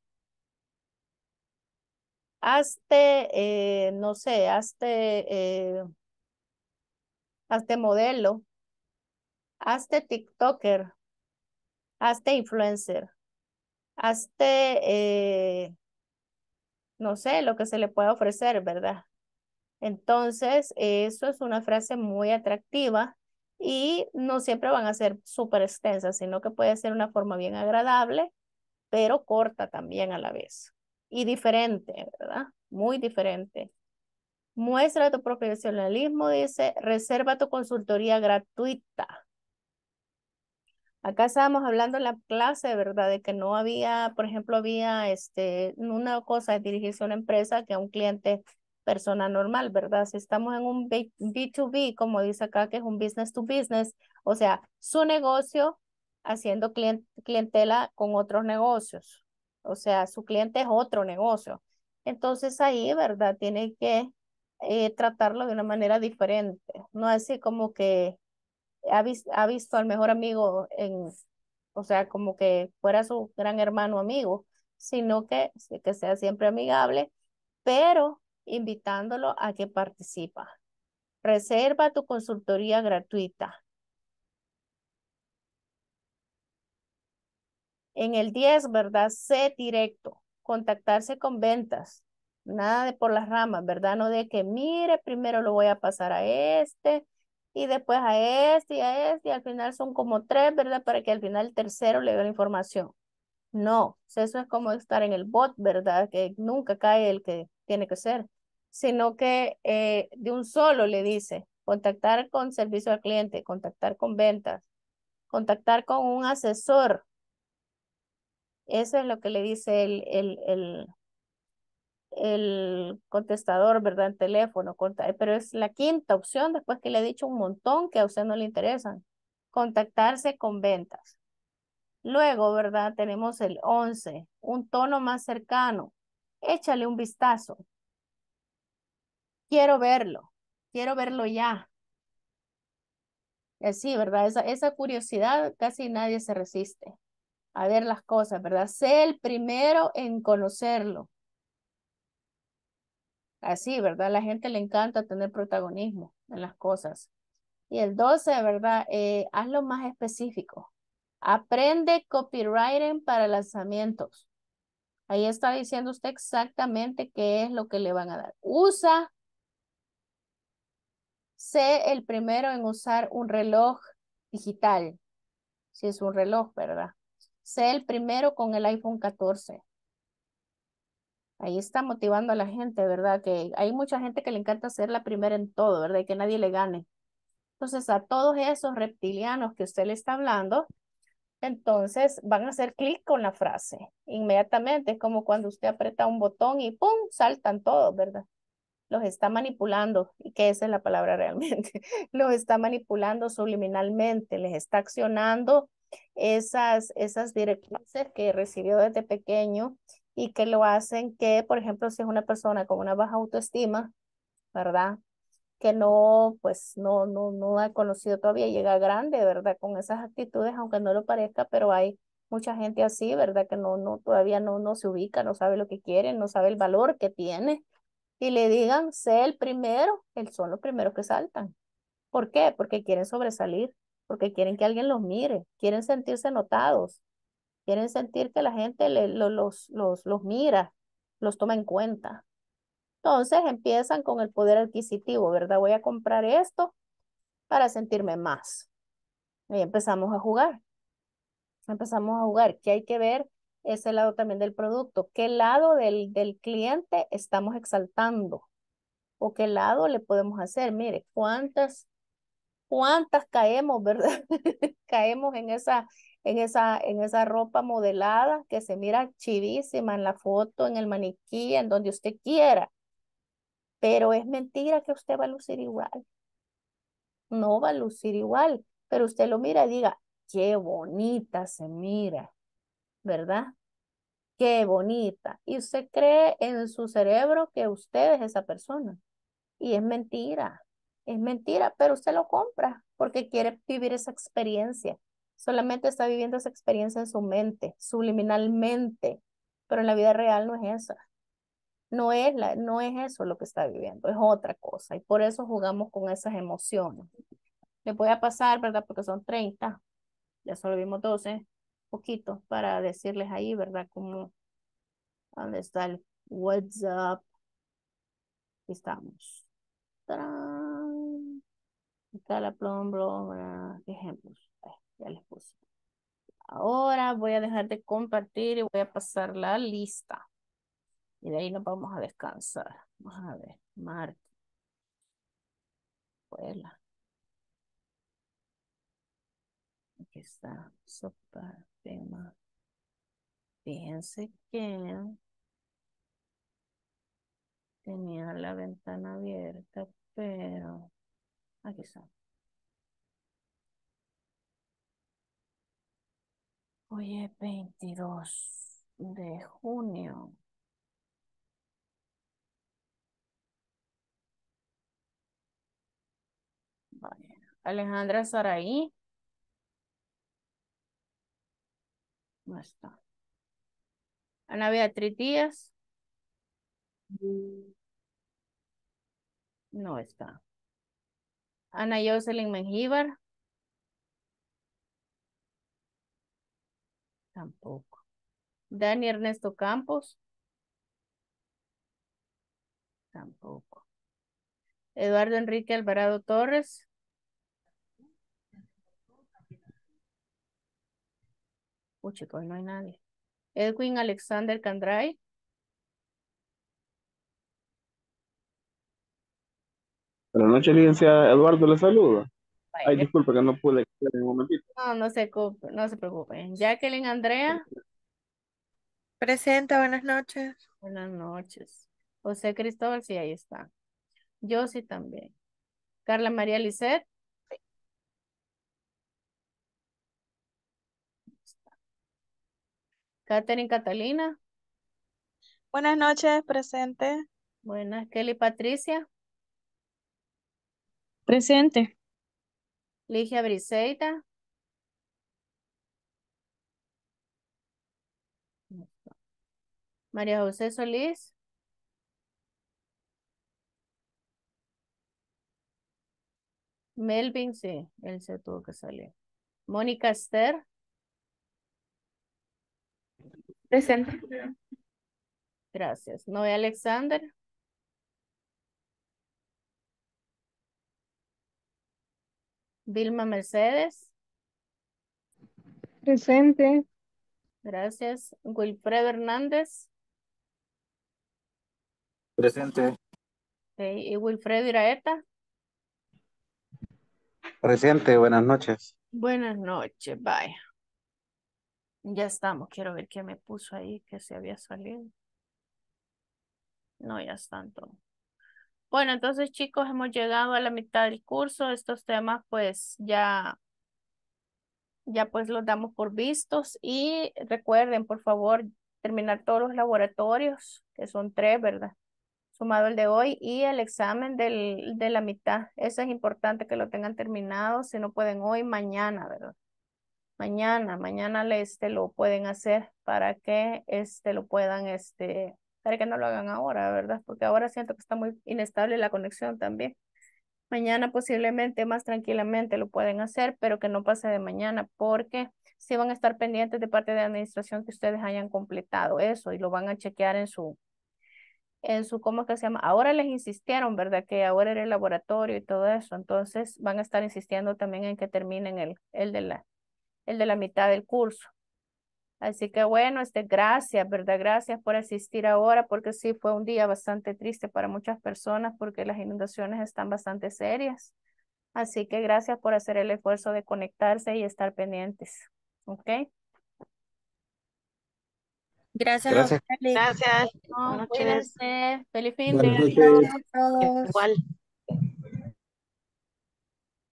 Hazte, eh, no sé, hazte, eh, hazte modelo. Hazte TikToker. Hazte influencer. Hazte eh, no sé, lo que se le puede ofrecer, ¿verdad? Entonces, eso es una frase muy atractiva y no siempre van a ser súper extensas, sino que puede ser una forma bien agradable, pero corta también a la vez y diferente, ¿verdad? Muy diferente. Muestra tu profesionalismo, dice, reserva tu consultoría gratuita. Acá estábamos hablando en la clase, ¿verdad? De que no había, por ejemplo, había este, una cosa de dirigirse a una empresa que a un cliente persona normal, ¿verdad? Si estamos en un B2B, como dice acá, que es un business to business, o sea, su negocio haciendo clientela con otros negocios, o sea, su cliente es otro negocio. Entonces ahí, ¿verdad? Tiene que eh, tratarlo de una manera diferente, no así como que ha, visto al mejor amigo en, o sea, como que fuera su gran hermano amigo, sino que, que sea siempre amigable, pero invitándolo a que participa. Reserva tu consultoría gratuita. En el 10, ¿verdad? Sé directo, contactarse con ventas, nada de por las ramas, ¿verdad? No de que mire, primero lo voy a pasar a este, y después a este y a este, y al final son como tres, ¿verdad? Para que al final el tercero le dé la información. No, eso es como estar en el bot, ¿verdad? Que nunca cae el que tiene que ser, sino que eh, de un solo le dice contactar con servicio al cliente, contactar con ventas, contactar con un asesor. Eso es lo que le dice el, el, el contestador, ¿verdad? El teléfono, eh, pero es la quinta opción después que le he dicho un montón que a usted no le interesan. Contactarse con ventas. Luego, ¿verdad? Tenemos el 11, un tono más cercano. Échale un vistazo. Quiero verlo, quiero verlo ya. Así, eh, ¿verdad? esa curiosidad casi nadie se resiste a ver las cosas, ¿verdad? Sé el primero en conocerlo así, ¿verdad? la gente le encanta tener protagonismo en las cosas. Y el 12, ¿verdad? Eh, hazlo más específico. Aprende copywriting para lanzamientos. Ahí está diciendo usted exactamente qué es lo que le van a dar. Usa. Sé el primero en usar un reloj digital. Si es un reloj, ¿verdad? Sé el primero con el iPhone 14 ahí está motivando a la gente, ¿verdad? Que hay mucha gente que le encanta ser la primera en todo, ¿verdad? Y que nadie le gane. Entonces, a todos esos reptilianos que usted le está hablando, entonces van a hacer clic con la frase. Inmediatamente, es como cuando usted aprieta un botón y ¡pum! saltan todos, ¿verdad? Los está manipulando, y que es la palabra realmente, los está manipulando subliminalmente, les está accionando esas, esas directrices que recibió desde pequeño y que lo hacen que, por ejemplo, si es una persona con una baja autoestima, ¿verdad? Que no, pues no, no, no ha conocido todavía, llega grande, ¿verdad? Con esas actitudes, aunque no lo parezca, pero hay mucha gente así, ¿verdad? Que no, no, todavía no, no se ubica, no sabe lo que quiere, no sabe el valor que tiene. Y le digan, sé el primero, él son los primeros que saltan. ¿Por qué? Porque quieren sobresalir, porque quieren que alguien los mire, quieren sentirse notados, Quieren sentir que la gente los, los, los mira, los toma en cuenta. Entonces empiezan con el poder adquisitivo, ¿verdad? Voy a comprar esto para sentirme más. Y empezamos a jugar. Empezamos a jugar, que hay que ver ese lado también del producto, qué lado del, del cliente estamos exaltando o qué lado le podemos hacer. Mire, cuántas, cuántas caemos, ¿verdad? caemos en esa, en esa, en esa ropa modelada que se mira chivísima en la foto, en el maniquí, en donde usted quiera. Pero es mentira que usted va a lucir igual. No va a lucir igual, pero usted lo mira y diga, qué bonita se mira, ¿verdad? Qué bonita. Y usted cree en su cerebro que usted es esa persona. Y es mentira, es mentira, pero usted lo compra porque quiere vivir esa experiencia solamente está viviendo esa experiencia en su mente, subliminalmente, pero en la vida real no es esa. No es, la, no es eso lo que está viviendo, es otra cosa. Y por eso jugamos con esas emociones. Le voy a pasar, ¿verdad? Porque son 30, ya solo vimos 12, poquito para decirles ahí, ¿verdad? Como, ¿dónde está el WhatsApp? Aquí estamos. ¡Tarán! Está la ejemplos. Ya les puse. Ahora voy a dejar de compartir y voy a pasar la lista. Y de ahí nos vamos a descansar. Vamos a ver, Marte. Vuela. Aquí está, sopa, tema. Fíjense que tenía la ventana abierta, pero aquí está. Hoy es 22 de junio. Alejandra Saraí. No está. Ana Beatriz Díaz. No está. Ana Jocelyn Mengíbar. Tampoco. Dani Ernesto Campos. Tampoco. Eduardo Enrique Alvarado Torres. Uy, chicos, pues no hay nadie. Edwin Alexander Candray. Buenas noches, licenciada. Eduardo, le saluda. Ay, disculpe que no pude un momentito. No, no se, no se preocupen. Jacqueline, Andrea. Presenta, buenas noches. Buenas noches. José Cristóbal, sí, ahí está. Yo sí también. Carla María Lisset. Catherine Catalina. Buenas noches, presente. Buenas, Kelly Patricia. Presente. Ligia Briseida. María José Solís. Melvin, sí, él se tuvo que salir. Mónica Esther. Presente. Gracias. Noé Alexander. Vilma Mercedes. Presente. Gracias. Wilfredo Hernández. Presente. ¿Y Wilfredo Iraeta? Presente, buenas noches. Buenas noches, bye. Ya estamos, quiero ver qué me puso ahí, que se había salido. No, ya están todos. Bueno, entonces chicos, hemos llegado a la mitad del curso. Estos temas pues ya, ya pues los damos por vistos y recuerden por favor terminar todos los laboratorios, que son tres, ¿verdad? Sumado el de hoy y el examen del, de la mitad. Eso es importante que lo tengan terminado, si no pueden hoy, mañana, ¿verdad? Mañana, mañana este, lo pueden hacer para que este, lo puedan este, para que no lo hagan ahora, ¿verdad? Porque ahora siento que está muy inestable la conexión también. Mañana posiblemente más tranquilamente lo pueden hacer, pero que no pase de mañana porque sí van a estar pendientes de parte de la administración que ustedes hayan completado eso y lo van a chequear en su, en su, ¿cómo es que se llama? Ahora les insistieron, ¿verdad? Que ahora era el laboratorio y todo eso. Entonces van a estar insistiendo también en que terminen el, el, de, la, el de la mitad del curso. Así que bueno, este, gracias, ¿verdad? Gracias por asistir ahora, porque sí fue un día bastante triste para muchas personas, porque las inundaciones están bastante serias. Así que gracias por hacer el esfuerzo de conectarse y estar pendientes. ¿Ok? Gracias. Gracias. Gracias. Buenas noches. Feliz fin de